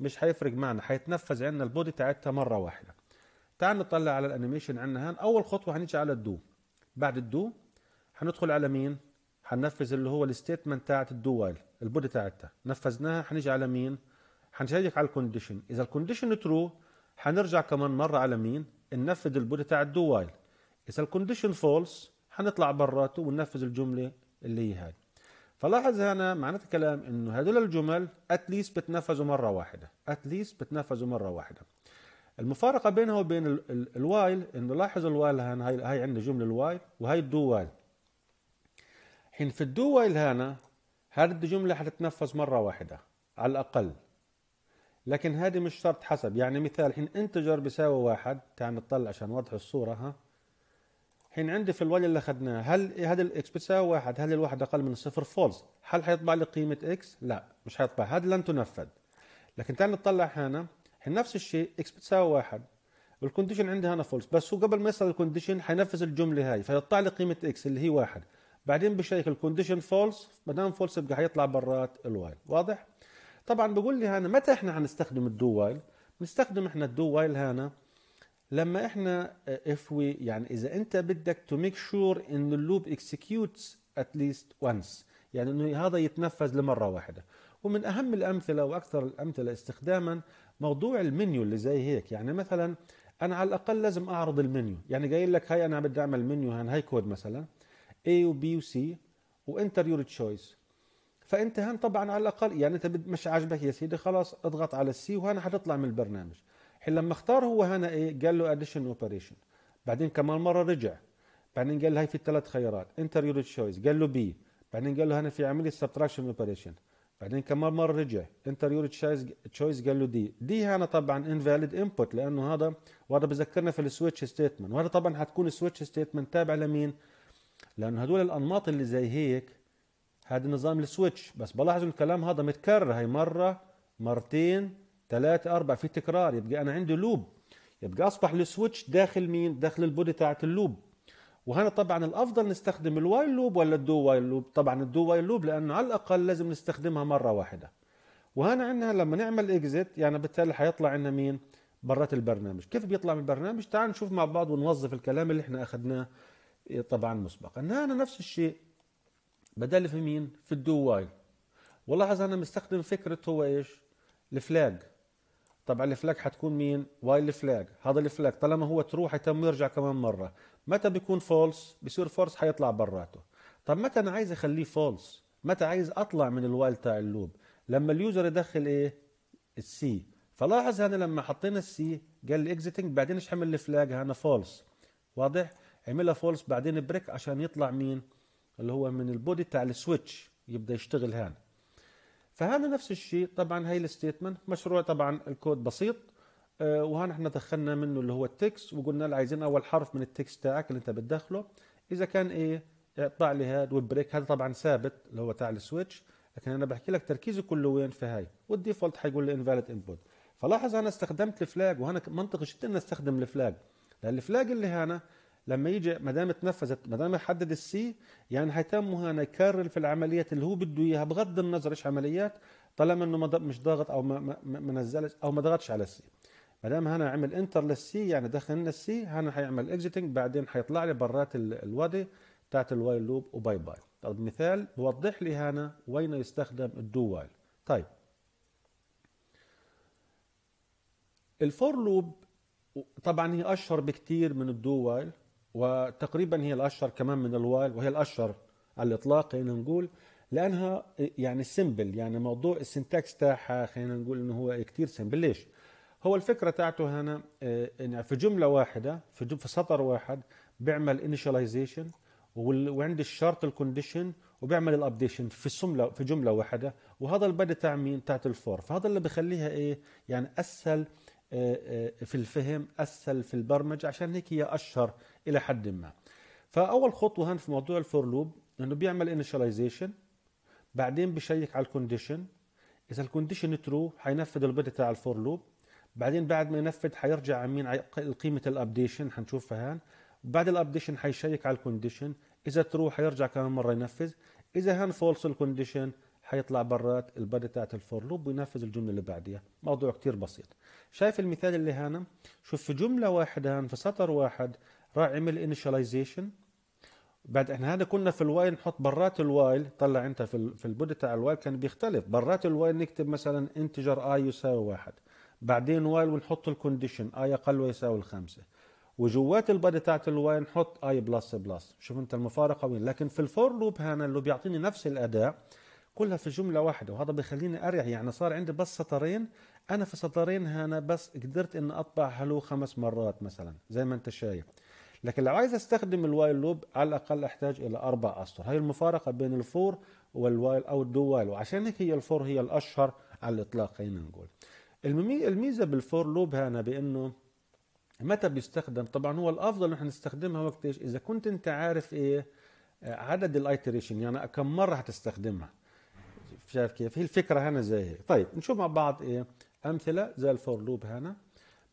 مش هيفرق معنا هيتنفذ عندنا البودي تاعتها مره واحده تعال نطلع على الانيميشن عندنا هان اول خطوه هنيجي على الدو بعد الدو هندخل على مين حننفذ اللي هو الستيتمنت تاعت الدول البودي تاعتها نفذناها حنيجي على مين حنشيك على الكونديشن اذا الكونديشن ترو حنرجع كمان مره على مين ننفذ البودي تاع الدول اذا الكونديشن فولس حنطلع براته وننفذ الجمله اللي هي هاي فلاحظ هنا معناتها الكلام انه هذول الجمل اتليست بتنفذوا مره واحده اتليست بتنفذوا مره واحده المفارقه بينها وبين الوايل انه لاحظ الوايل هاي هاي عندنا جمله الوايل وهي الدو وايل حين في الدول هنا هذه الجملة حتتنفذ مرة واحدة على الأقل لكن هذه مش شرط حسب يعني مثال حين انتجر بيساوي واحد تعال نطلع عشان نوضح الصورة ها حين عندي في الوجه اللي اخذناه هل هذا الاكس بتساوي واحد هل الواحد اقل من الصفر فولس هل حيطبع لي قيمة اكس لا مش حيطبع هذا لن تنفذ لكن تعال نطلع هنا حين نفس الشيء اكس بتساوي واحد والكونديشن عندي هنا فولس بس هو قبل ما يصل الكونديشن حينفذ الجملة هاي فيطلع لي قيمة اكس اللي هي واحد بعدين بشيك الكونديشن فولس ما دام فولس يبقى حيطلع برات الوايل واضح طبعا بقول لي هنا متى احنا حنستخدم الدو وايل بنستخدم احنا الدو وايل هنا لما احنا اف آه، وي يعني اذا انت بدك تو ميك شور ان اللوب اكسكيوتس ات ليست وانس يعني انه هذا يتنفذ لمره واحده ومن اهم الامثله واكثر الامثله استخداما موضوع المنيو اللي زي هيك يعني مثلا انا على الاقل لازم اعرض المنيو يعني قايل لك هاي انا بدي اعمل منيو هاي كود مثلا A وبي وسي وانتر يور تشويس فانت هن طبعا على الاقل يعني انت مش عاجبك يا سيدي خلاص اضغط على السي وهنا حتطلع من البرنامج حين لما اختار هو هنا ايه قال له اديشن اوبريشن بعدين كمان مره رجع بعدين قال له هاي في ثلاث خيارات انتر يور تشويس قال له بي بعدين قال له هنا في عمليه سبتراكشن اوبريشن بعدين كمان مره رجع انتر يور تشويس قال له دي دي هنا طبعا انفاليد انبوت لانه هذا وهذا بذكرنا في السويتش ستيتمنت وهذا طبعا حتكون السويتش ستيتمنت تابع لمين؟ لأن هدول الأنماط اللي زي هيك هذا نظام السويتش بس بلاحظ الكلام هذا متكرر هي مرة مرتين ثلاثة أربعة في تكرار يبقى أنا عندي لوب يبقى أصبح السويتش داخل مين داخل البودي تاعت اللوب وهنا طبعا الافضل نستخدم الوايل لوب ولا الدو وايل لوب طبعا الدو وايل لوب لانه على الاقل لازم نستخدمها مره واحده وهنا عندنا لما نعمل اكزيت يعني بالتالي حيطلع عندنا مين برات البرنامج كيف بيطلع من البرنامج تعال نشوف مع بعض ونوظف الكلام اللي احنا اخذناه إيه، طبعا مسبقا هنا نفس الشيء بدل في مين في الدو واي ولاحظ انا مستخدم فكره هو ايش الفلاج طبعا الفلاج حتكون مين واي الفلاج هذا الفلاج طالما هو ترو حيتم يرجع كمان مره متى بيكون فولس بيصير فورس حيطلع براته طب متى انا عايز اخليه فولس متى عايز اطلع من الوايل تاع اللوب لما اليوزر يدخل ايه السي فلاحظ هنا لما حطينا السي قال لي اكزيتنج بعدين ايش حمل الفلاج هنا فولس واضح عملها فولس بعدين بريك عشان يطلع مين اللي هو من البودي تاع السويتش يبدا يشتغل هان فهذا نفس الشيء طبعا هاي الستيتمنت مشروع طبعا الكود بسيط وهنا آه، وهان احنا دخلنا منه اللي هو التكست وقلنا له عايزين اول حرف من التكست تاعك اللي انت بتدخله اذا كان ايه اقطع لي هذا والبريك هذا طبعا ثابت اللي هو تاع السويتش لكن انا بحكي لك تركيزي كله وين في هاي والديفولت حيقول لي انفاليد انبوت فلاحظ انا استخدمت الفلاج وهنا منطقي جدا استخدم الفلاج لان الفلاج اللي هنا لما يجي ما دام تنفذت ما دام حدد السي يعني هيتم هنا يكرر في العمليات اللي هو بده اياها بغض النظر ايش عمليات طالما انه مش ضاغط او ما, ما, ما نزلش او ما ضغطش على السي ما دام هنا عمل انتر للسي يعني دخل لنا السي هنا حيعمل اكزيتنج بعدين حيطلع لي برات الوادي بتاعت الوايل لوب وباي باي طب مثال بوضح لي هنا وين يستخدم الدو وايل طيب الفور لوب طبعا هي اشهر بكتير من الدو وايل وتقريبا هي الاشهر كمان من الوايل وهي الاشهر على الاطلاق خلينا نقول لانها يعني سمبل يعني موضوع السنتكس تاعها خلينا نقول انه هو كثير سمبل ليش؟ هو الفكره تاعته هنا آه، إن في جمله واحده في, في سطر واحد بيعمل انيشاليزيشن وعند الشرط الكونديشن وبيعمل الابديشن في جمله في جمله واحده وهذا البدء تاع مين تاعت الفور فهذا اللي بخليها ايه يعني اسهل آه، آه، في الفهم اسهل في البرمجه عشان هيك هي اشهر الى حد ما فاول خطوه هون في موضوع الفور لوب انه بيعمل انيشاليزيشن بعدين بشيك على الكونديشن اذا الكونديشن ترو حينفذ البيض تاع الفور لوب بعدين بعد ما ينفذ حيرجع عمين قيمه الابديشن حنشوفها هان بعد الابديشن حيشيك على الكونديشن اذا ترو حيرجع كمان مره ينفذ اذا هان فولس الكونديشن حيطلع برات البادي تاعت الفور لوب وينفذ الجمله اللي بعديها موضوع كتير بسيط شايف المثال اللي هنا شوف في جمله واحده هان في سطر واحد راح عمل انيشاليزيشن بعد احنا هذا كنا في الوايل نحط برات الوايل طلع انت في في البودي تاع الوايل كان بيختلف برات الوايل نكتب مثلا انتجر اي يساوي واحد بعدين وايل ونحط الكونديشن اي اقل ويساوي الخمسه وجوات البادي تاعت الواي نحط اي بلس بلس شوف انت المفارقه وين لكن في الفور لوب هنا اللي بيعطيني نفس الاداء كلها في جمله واحده وهذا بيخليني اريح يعني صار عندي بس سطرين انا في سطرين هنا بس قدرت ان اطبع هلو خمس مرات مثلا زي ما انت شايف لكن لو عايز استخدم الوايل لوب على الاقل احتاج الى اربع اسطر هي المفارقه بين الفور والوايل او الدو وايل وعشان هيك هي الفور هي الاشهر على الاطلاق خلينا نقول الميزه بالفور لوب هنا بانه متى بيستخدم طبعا هو الافضل نحن نستخدمها وقت ايش اذا كنت انت عارف ايه عدد الايتريشن يعني كم مره هتستخدمها شايف كيف هي الفكره هنا زي هيك طيب نشوف مع بعض ايه امثله زي الفور لوب هنا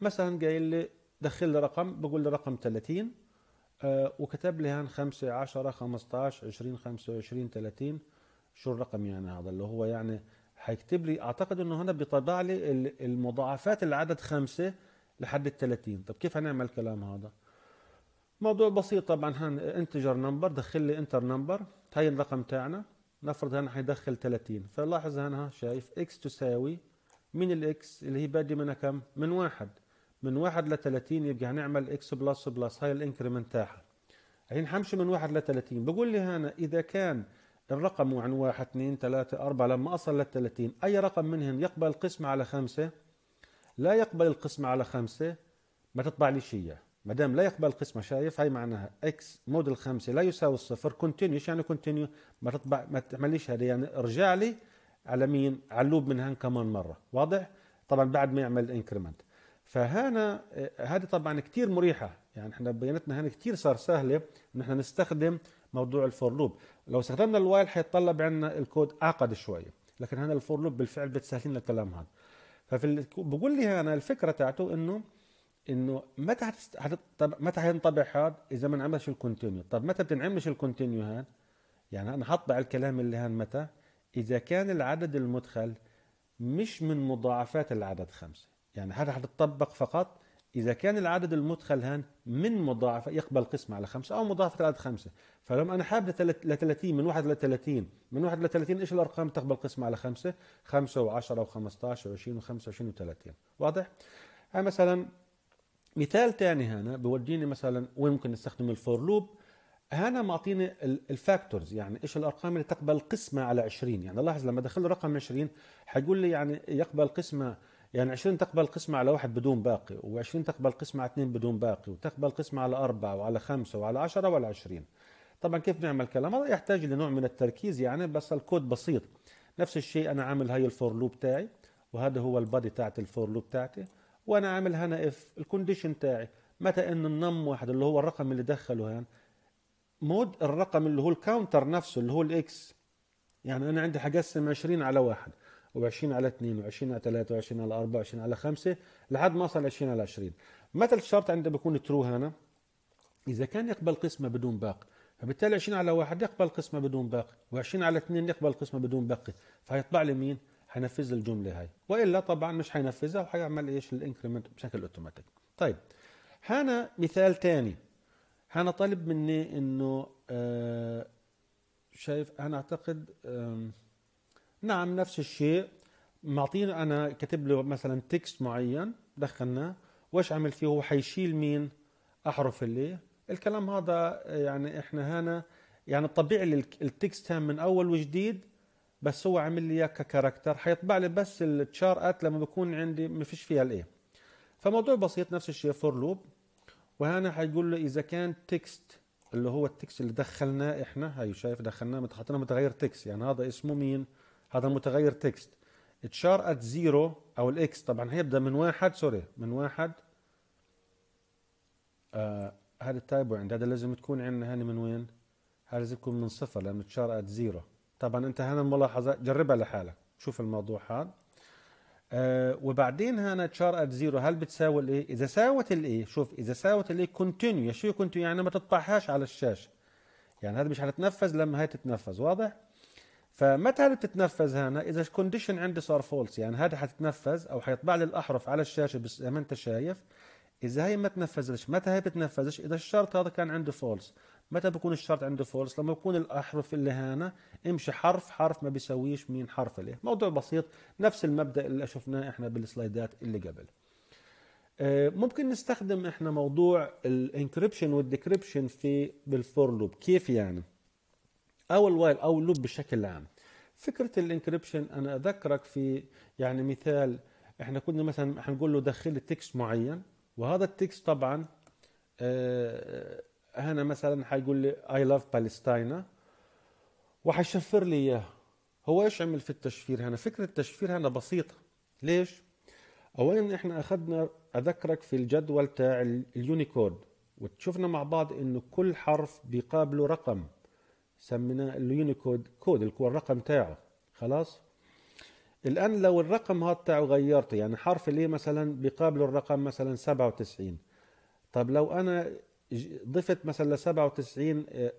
مثلا قايل لي دخل لي رقم بقول لي رقم 30 آه، وكتب لي هان 5 10 15 20 25 30 شو الرقم يعني هذا اللي هو يعني حيكتب لي اعتقد انه هنا بيطبع لي المضاعفات العدد خمسه لحد ال 30 طب كيف هنعمل الكلام هذا؟ موضوع بسيط طبعا هان انتجر نمبر دخل لي انتر نمبر هاي الرقم تاعنا نفرض هنا حيدخل 30 فلاحظ هنا شايف اكس تساوي من الاكس اللي هي بادي منها كم؟ من واحد من واحد ل 30 يبقى هنعمل اكس بلس بلس هاي الانكريمنت تاعها الحين حمشي من واحد ل 30 بقول لي هنا اذا كان الرقم عن واحد اثنين ثلاثة أربعة لما أصل 30 أي رقم منهم يقبل القسمة على خمسة لا يقبل القسمة على خمسة ما تطبع ليش إياه ما دام لا يقبل القسمة شايف هاي معناها اكس مود الخمسة لا يساوي الصفر كونتينيو يعني كونتينيو ما تطبع ما تعمليش هذا يعني ارجع لي على مين على اللوب من هان كمان مرة واضح طبعا بعد ما يعمل الانكريمنت فهنا آه، هذه طبعا كثير مريحه يعني احنا بياناتنا هنا كثير صار سهله ان احنا نستخدم موضوع الفور لوب لو استخدمنا الوايل حيتطلب عندنا الكود اعقد شويه لكن هنا الفور لوب بالفعل بتسهل لنا الكلام هذا ففي بقول لي هنا الفكره تاعته انه انه متى طب متى حينطبع هذا اذا ما انعملش الكونتينيو طب متى بتنعملش الكونتينيو هان يعني انا حطبع الكلام اللي هان متى اذا كان العدد المدخل مش من مضاعفات العدد خمسة يعني هذا حتطبق فقط إذا كان العدد المدخل هان من مضاعفة يقبل قسمة على خمسة أو مضاعفة العدد خمسة فلما أنا حاب ل 30 من واحد ل 30 من واحد ل 30 إيش الأرقام تقبل قسمة على خمسة خمسة و10 و15 و20 و25 و30 واضح؟ هاي مثلا مثال ثاني هنا بوديني مثلا وين ممكن نستخدم الفور لوب هنا معطيني الفاكتورز يعني ايش الارقام اللي تقبل قسمه على 20 يعني لاحظ لما دخل رقم 20 حيقول لي يعني يقبل قسمه يعني 20 تقبل قسمة على واحد بدون باقي و20 تقبل قسمة على اثنين بدون باقي وتقبل قسمة على أربعة وعلى خمسة وعلى عشرة وعلى عشرين طبعا كيف نعمل الكلام هذا يحتاج لنوع من التركيز يعني بس الكود بسيط نفس الشيء أنا عامل هاي الفور لوب تاعي وهذا هو البادي تاعت الفور لوب تاعتي وأنا عامل هنا اف الكونديشن تاعي متى إن النم واحد اللي هو الرقم اللي دخله هان يعني، مود الرقم اللي هو الكاونتر نفسه اللي هو الاكس يعني أنا عندي حقسم 20 على واحد و20 على 2 و20 على 3 و20 على 4 و20 على 5 لحد ما اصل 20 على 20 متى الشرط عنده بيكون ترو هنا اذا كان يقبل قسمه بدون باقي فبالتالي 20 على 1 يقبل قسمه بدون باقي و20 على 2 يقبل قسمه بدون باقي فهيطبع لي مين حينفذ الجمله هاي والا طبعا مش حينفذها وحيعمل ايش الانكريمنت بشكل اوتوماتيك طيب هنا مثال ثاني هنا طلب مني انه آه شايف انا اعتقد آه نعم نفس الشيء معطينا انا كاتب له مثلا تكست معين دخلناه وايش عمل فيه هو حيشيل مين احرف اللي الكلام هذا يعني احنا هنا يعني طبيعي التكست هم من اول وجديد بس هو عامل لي اياه ككاركتر حيطبع لي بس ات لما بكون عندي ما فيش فيها الايه فموضوع بسيط نفس الشيء فور لوب وهنا حيقول له اذا كان تكست اللي هو التكست اللي دخلناه احنا هاي شايف دخلناه حطينا متغير تكست يعني هذا اسمه مين هذا المتغير تكست اتشار ات زيرو او الاكس طبعا هيبدا من واحد سوري من واحد آه هذا التايب عند هذا لازم تكون عندنا هاني من وين؟ هذا لازم تكون من صفر لانه اتشار ات زيرو طبعا انت هنا الملاحظه جربها لحالك شوف الموضوع هذا آه وبعدين هنا تشار ات زيرو هل بتساوي الايه؟ اذا ساوت الايه شوف اذا ساوت الايه كونتينيو شو كونتينيو يعني ما تطبعهاش على الشاشه يعني هذا مش حتتنفذ لما هي تتنفذ واضح؟ فمتى بتتنفذ هنا اذا الكونديشن عندي صار فولس يعني هذا حتتنفذ او حيطبع لي الاحرف على الشاشه بس زي ما انت شايف اذا هي ما تنفذتش متى هي بتنفذش اذا الشرط هذا كان عنده فولس متى بكون الشرط عنده فولس لما يكون الاحرف اللي هنا امشي حرف حرف ما بيسويش مين حرف ليه موضوع بسيط نفس المبدا اللي شفناه احنا بالسلايدات اللي قبل آه، ممكن نستخدم احنا موضوع الانكريبشن والديكريبشن في بالفور لوب كيف يعني او الوايل او اللوب بشكل عام فكره الانكريبشن انا اذكرك في يعني مثال احنا كنا مثلا هنقول له دخل لي تكست معين وهذا التكست طبعا هنا آه، مثلا حيقول لي اي لاف بالستاينا وحيشفر لي اياه هو ايش عمل في التشفير هنا فكره التشفير هنا بسيطه ليش اولا احنا اخذنا اذكرك في الجدول تاع اليونيكود وشفنا مع بعض انه كل حرف بيقابله رقم سميناه اليونيكود كود هو الرقم تاعه خلاص الآن لو الرقم هذا تاعه غيرته يعني حرف ليه مثلا بيقابله الرقم مثلا 97 طب لو أنا ضفت مثلا ل 97 آه،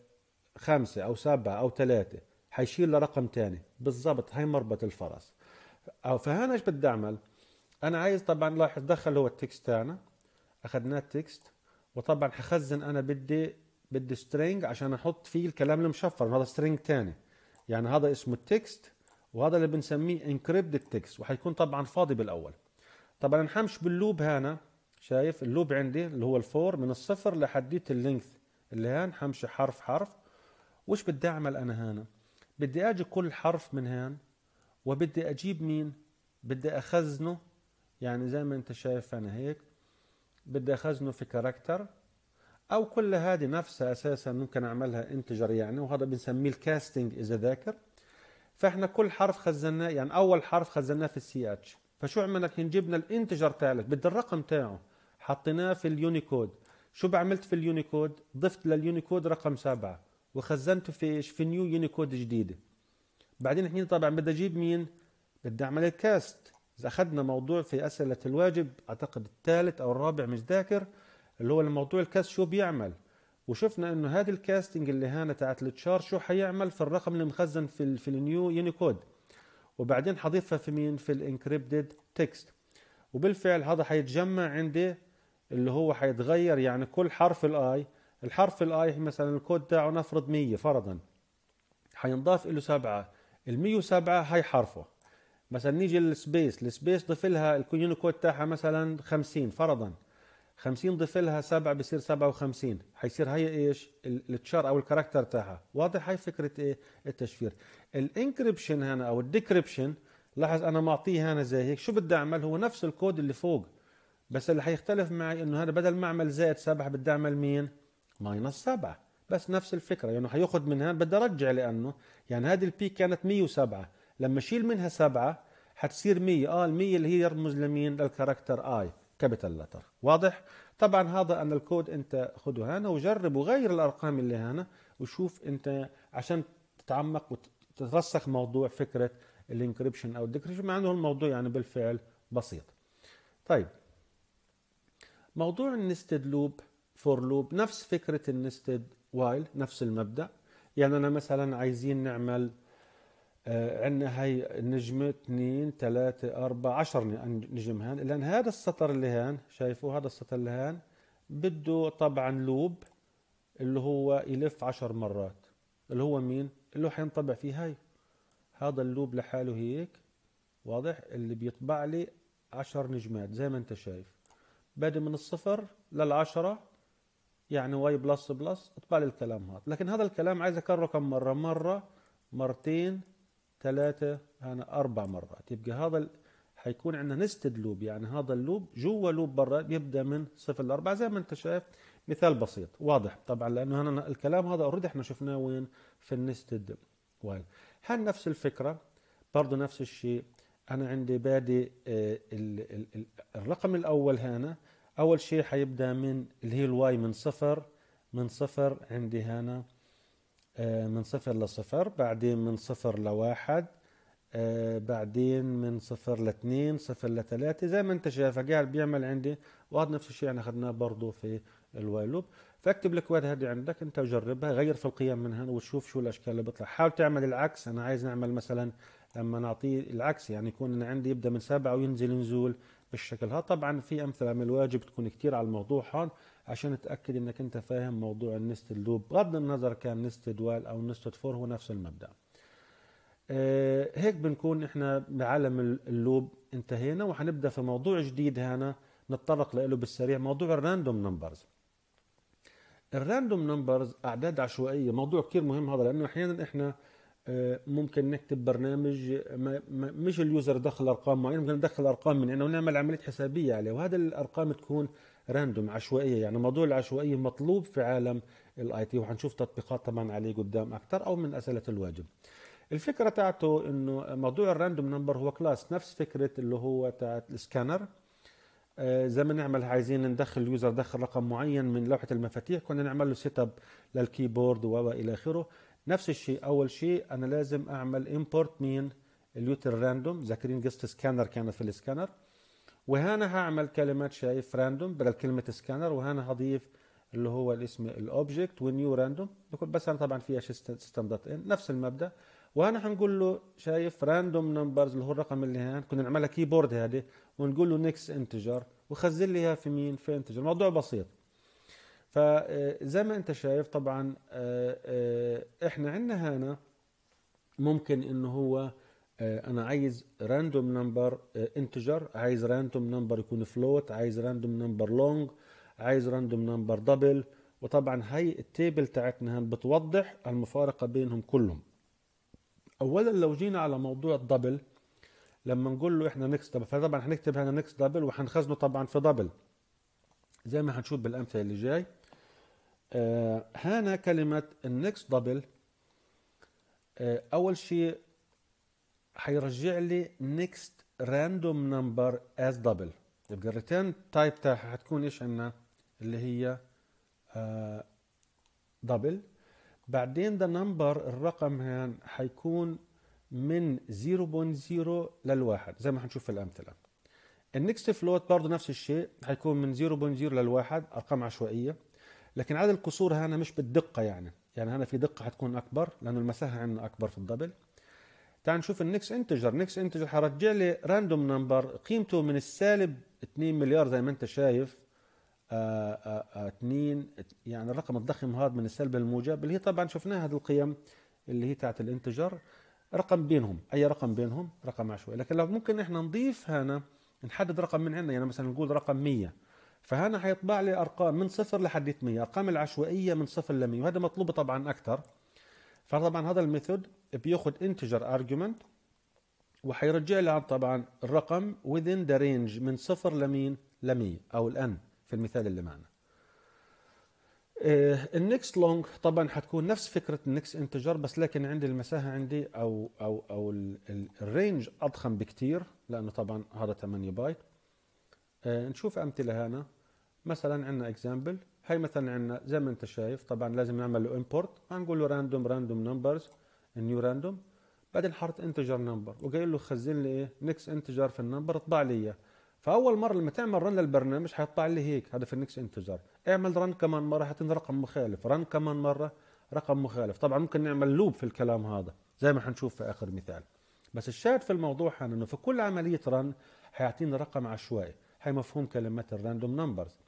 خمسة أو سبعة أو ثلاثة حيشيل لرقم ثاني بالضبط هاي مربط الفرس أو فهنا ايش بدي أعمل أنا عايز طبعا لاحظ دخل هو التكست تاعنا أخذناه التكست وطبعا حخزن أنا بدي بدي سترينج عشان احط فيه الكلام المشفر هذا سترينج ثاني يعني هذا اسمه التكست وهذا اللي بنسميه انكريبت تكست وحيكون طبعا فاضي بالاول طبعا نحمش باللوب هنا شايف اللوب عندي اللي هو الفور من الصفر لحديت اللينث اللي هان حمشي حرف حرف وش بدي اعمل انا هنا بدي اجي كل حرف من هان وبدي اجيب مين بدي اخزنه يعني زي ما انت شايف انا هيك بدي اخزنه في كاركتر او كل هذه نفسها اساسا ممكن اعملها انتجر يعني وهذا بنسميه الكاستنج اذا ذاكر فاحنا كل حرف خزناه يعني اول حرف خزناه في السي اتش فشو عملنا كان جبنا الانتجر تاعك بدي الرقم تاعه حطيناه في اليونيكود شو بعملت في اليونيكود ضفت لليونيكود رقم سبعة وخزنته في ايش في نيو يونيكود جديده بعدين هنا طبعا بدي اجيب مين بدي اعمل الكاست اذا اخذنا موضوع في اسئله الواجب اعتقد الثالث او الرابع مش ذاكر اللي هو الموضوع الكاست شو بيعمل وشفنا انه هذا الكاستنج اللي هنا تاعت التشار شو حيعمل في الرقم المخزن في, في النيو يونيكود وبعدين حضيفها في مين في الانكريبتد تكست وبالفعل هذا حيتجمع عندي اللي هو حيتغير يعني كل حرف الاي الحرف الاي مثلا الكود تاعه نفرض 100 فرضا حينضاف له سبعة ال 107 هي حرفه مثلا نيجي للسبيس السبيس ضف لها اليونيكود تاعها مثلا 50 فرضا 50 ضيف لها 7 بصير 57 حيصير هي ايش التشار او الكاركتر تاعها واضح هاي فكره ايه التشفير الانكربشن هنا او الديكربشن لاحظ انا معطيه هنا زي هيك شو بدي اعمل هو نفس الكود اللي فوق بس اللي حيختلف معي انه هذا بدل ما اعمل زائد 7 بدي اعمل مين ماينس 7 بس نفس الفكره يعني حياخذ من هنا بدي ارجع لانه يعني هذه البي كانت 107 لما اشيل منها 7 حتصير 100 اه ال 100 اللي هي يرمز لمين للكاركتر اي كابيتال لتر واضح طبعا هذا انا الكود انت خده هنا وجرب وغير الارقام اللي هنا وشوف انت عشان تتعمق وتترسخ موضوع فكره الانكريبشن او الديكريبشن مع انه الموضوع يعني بالفعل بسيط طيب موضوع النستد لوب فور لوب نفس فكره النستد وايل نفس المبدا يعني انا مثلا عايزين نعمل عندنا آه، هي نجمة اثنين ثلاثة أربعة عشر نجم هان لأن هذا السطر اللي هان شايفوه هذا السطر اللي هان بده طبعا لوب اللي هو يلف عشر مرات اللي هو مين؟ اللي هو حينطبع فيه هاي هذا اللوب لحاله هيك واضح اللي بيطبع لي عشر نجمات زي ما انت شايف بادي من الصفر للعشرة يعني واي بلس بلس اطبع لي الكلام هذا لكن هذا الكلام عايز اكرره كم مرة مرة مرتين ثلاثة هنا أربع مرات يبقى هذا حيكون عندنا نستد لوب يعني هذا اللوب جوا لوب برا بيبدا من صفر لاربعه زي ما انت شايف مثال بسيط واضح طبعا لانه هنا الكلام هذا اوريدي احنا شفناه وين في النستد وايل هل نفس الفكره برضه نفس الشيء انا عندي بادي آه، الرقم الاول هنا اول شيء حيبدا من اللي هي الواي من صفر من صفر عندي هنا آه، من صفر لصفر بعدين من صفر لواحد آه، بعدين من صفر لاثنين صفر لثلاثة زي ما انت شايف قاعد بيعمل عندي وهذا نفس الشيء احنا اخذناه برضه في الوايل لوب فاكتب الكواد هذه عندك انت وجربها غير في القيم منها وتشوف شو الاشكال اللي بيطلع حاول تعمل العكس انا عايز نعمل مثلا لما نعطيه العكس يعني يكون انا عندي يبدا من سبعة وينزل نزول بالشكل هذا طبعا في امثله من الواجب تكون كثير على الموضوع هون عشان تأكد انك انت فاهم موضوع النستد لوب بغض النظر كان نستد وال او نستد فور هو نفس المبدا آه، هيك بنكون احنا بعالم اللوب انتهينا وحنبدا في موضوع جديد هنا نتطرق له بالسريع موضوع الراندوم نمبرز الراندوم نمبرز اعداد عشوائيه موضوع كثير مهم هذا لانه احيانا احنا آه، ممكن نكتب برنامج ما مش اليوزر دخل ارقام معينه ممكن ندخل ارقام من انه ونعمل عمليه حسابيه عليه وهذه الارقام تكون راندوم عشوائيه يعني موضوع العشوائيه مطلوب في عالم الاي تي وحنشوف تطبيقات طبعا عليه قدام اكثر او من اسئله الواجب الفكره تاعته انه موضوع الراندوم نمبر هو كلاس نفس فكره اللي هو تاعت السكانر زي آه، ما نعمل عايزين ندخل اليوزر دخل رقم معين من لوحه المفاتيح كنا نعمل له سيت اب للكيبورد والى اخره نفس الشيء اول شيء انا لازم اعمل امبورت مين اليوتر راندوم ذاكرين قصه سكانر كانت في السكانر وهنا هعمل كلمة شايف راندوم بدل كلمة سكانر وهنا هضيف اللي هو الاسم الاوبجكت ونيو راندوم بس انا طبعا فيها سيستم دوت ان نفس المبدا وهنا هنقول له شايف راندوم نمبرز اللي هو الرقم اللي هان كنا نعملها كيبورد هذه ونقول له نكس انتجر وخزن لي اياها في مين في انتجر الموضوع بسيط فزي آه، ما انت شايف طبعا آه، آه، احنا عندنا هنا ممكن انه هو آه، انا عايز راندوم نمبر انتجر عايز راندوم نمبر يكون فلوت عايز راندوم نمبر لونج عايز راندوم نمبر دبل وطبعا هي التيبل تاعتنا هان بتوضح المفارقه بينهم كلهم اولا لو جينا على موضوع الدبل لما نقول له احنا نكس دبل فطبعا هنكتب هنا نكس دبل وهنخزنه طبعا في دبل زي ما هنشوف بالامثله اللي جاي آه، هنا كلمه النكس دبل آه، اول شيء حيرجع لي next random number as double يبقى الريتيرن تايب تاعها حتكون ايش عندنا اللي هي دبل آه، بعدين ذا نمبر الرقم هان حيكون من 0.0 للواحد زي ما حنشوف في الامثله النكست فلوت برضه نفس الشيء حيكون من 0.0 للواحد ارقام عشوائيه لكن عدد القصور هنا مش بالدقه يعني يعني هنا في دقه حتكون اكبر لانه المساحه عندنا اكبر في الدبل تعال نشوف النكس انتجر نكس انتجر حرجع لي راندوم نمبر قيمته من السالب 2 مليار زي ما انت شايف 2 آه، آه، آه، يعني الرقم الضخم هذا من السالب الموجب اللي هي طبعا شفناها هذه القيم اللي هي تاعت الانتجر رقم بينهم اي رقم بينهم رقم عشوائي لكن لو ممكن احنا نضيف هنا نحدد رقم من عندنا يعني مثلا نقول رقم 100 فهنا حيطبع لي ارقام من صفر لحد 100 ارقام العشوائيه من صفر ل 100 وهذا مطلوب طبعا اكثر فطبعا هذا الميثود بياخذ انتجر ارجيومنت وحيرجع له طبعا الرقم within the range من صفر لمين ل 100 او الان في المثال اللي معنا آه، النكست لونج طبعا حتكون نفس فكره النكست انتجر بس لكن عندي المساحه عندي او او او الرينج اضخم بكثير لانه طبعا هذا 8 بايت آه، نشوف امثله هنا مثلا عندنا اكزامبل هي مثلا عندنا زي ما انت شايف طبعا لازم نعمل له امبورت هنقول له راندوم راندوم نمبرز نيو راندوم بعدين حاطط انتجر نمبر وقايل له خزن لي ايه نكس انتجر في النمبر اطبع لي اياه فاول مره لما تعمل رن للبرنامج حيطبع لي هيك هذا في النكس انتجر اعمل رن كمان مره حيعطيني رقم مخالف رن كمان مره رقم مخالف طبعا ممكن نعمل لوب في الكلام هذا زي ما حنشوف في اخر مثال بس الشاهد في الموضوع انه في كل عمليه رن حيعطيني رقم عشوائي هي مفهوم كلمه الراندوم نمبرز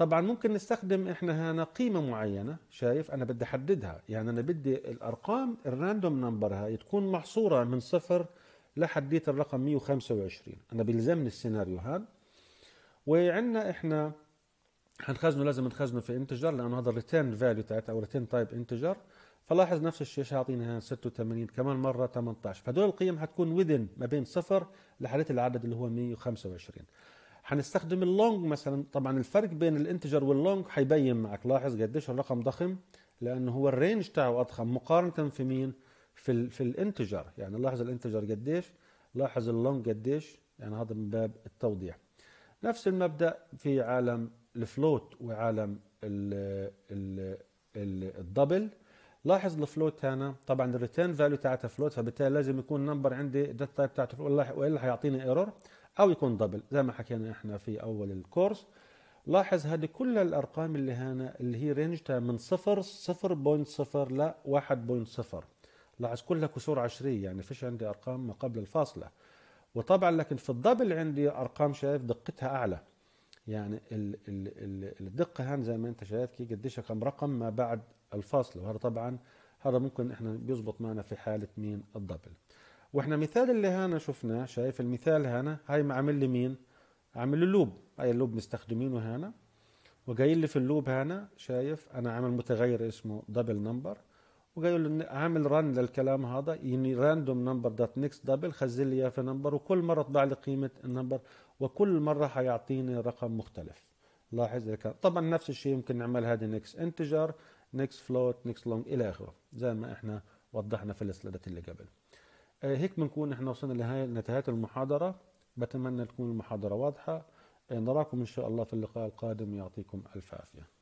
طبعا ممكن نستخدم احنا هنا قيمه معينه شايف انا بدي احددها يعني انا بدي الارقام الراندوم نمبر هاي تكون محصوره من صفر لحديت الرقم 125 انا بيلزمني السيناريو هذا وعندنا احنا حنخزنه لازم نخزنه في انتجر لانه هذا الريتيرن فاليو تاعت او ريتيرن تايب انتجر فلاحظ نفس الشيء شاعطينا هنا 86 كمان مره 18 فهدول القيم حتكون ويذن ما بين صفر لحديت العدد اللي هو 125 هنستخدم اللونج مثلا طبعا الفرق بين الانتجر واللونج هيبين معك لاحظ قديش الرقم ضخم لانه هو الرينج تاعه اضخم مقارنه في مين في الـ في الانتجر يعني لاحظ الانتجر قديش لاحظ اللونج قديش يعني هذا من باب التوضيح نفس المبدا في عالم الفلوت وعالم الـ الـ الدبل لاحظ الفلوت هنا طبعا الريتيرن فاليو تاعتها فلوت فبالتالي لازم يكون نمبر عندي الداتا تايب تاعته والا حيعطيني ايرور أو يكون دبل زي ما حكينا إحنا في أول الكورس لاحظ هذه كل الأرقام اللي هنا اللي هي رينجتها من 0 0.0 ل 1.0 لاحظ كلها كسور عشرية يعني فيش عندي أرقام ما قبل الفاصلة وطبعا لكن في الدبل عندي أرقام شايف دقتها أعلى يعني ال ال ال الدقة هان زي ما أنت شايف كي قديش كم رقم ما بعد الفاصلة وهذا طبعا هذا ممكن إحنا بيزبط معنا في حالة مين الدبل واحنا مثال اللي هنا شفناه شايف المثال هنا هاي عامل لي مين عامل اللوب لوب هاي اللوب مستخدمينه هنا وجاي لي في اللوب هنا شايف انا عامل متغير اسمه دبل نمبر وقايل له عامل ران للكلام هذا يعني راندوم نمبر دوت نكست دبل خزن لي اياه في نمبر وكل مره طبع لي قيمه النمبر وكل مره حيعطيني رقم مختلف لاحظ طبعا نفس الشيء يمكن نعمل هذه نكست انتجر نكست فلوت نكست لونج الى اخره زي ما احنا وضحنا في السلايدات اللي قبل آه، هيك بنكون نحن وصلنا لنهاية نهايه المحاضره بتمنى تكون المحاضره واضحه آه، نراكم ان شاء الله في اللقاء القادم يعطيكم الف عافيه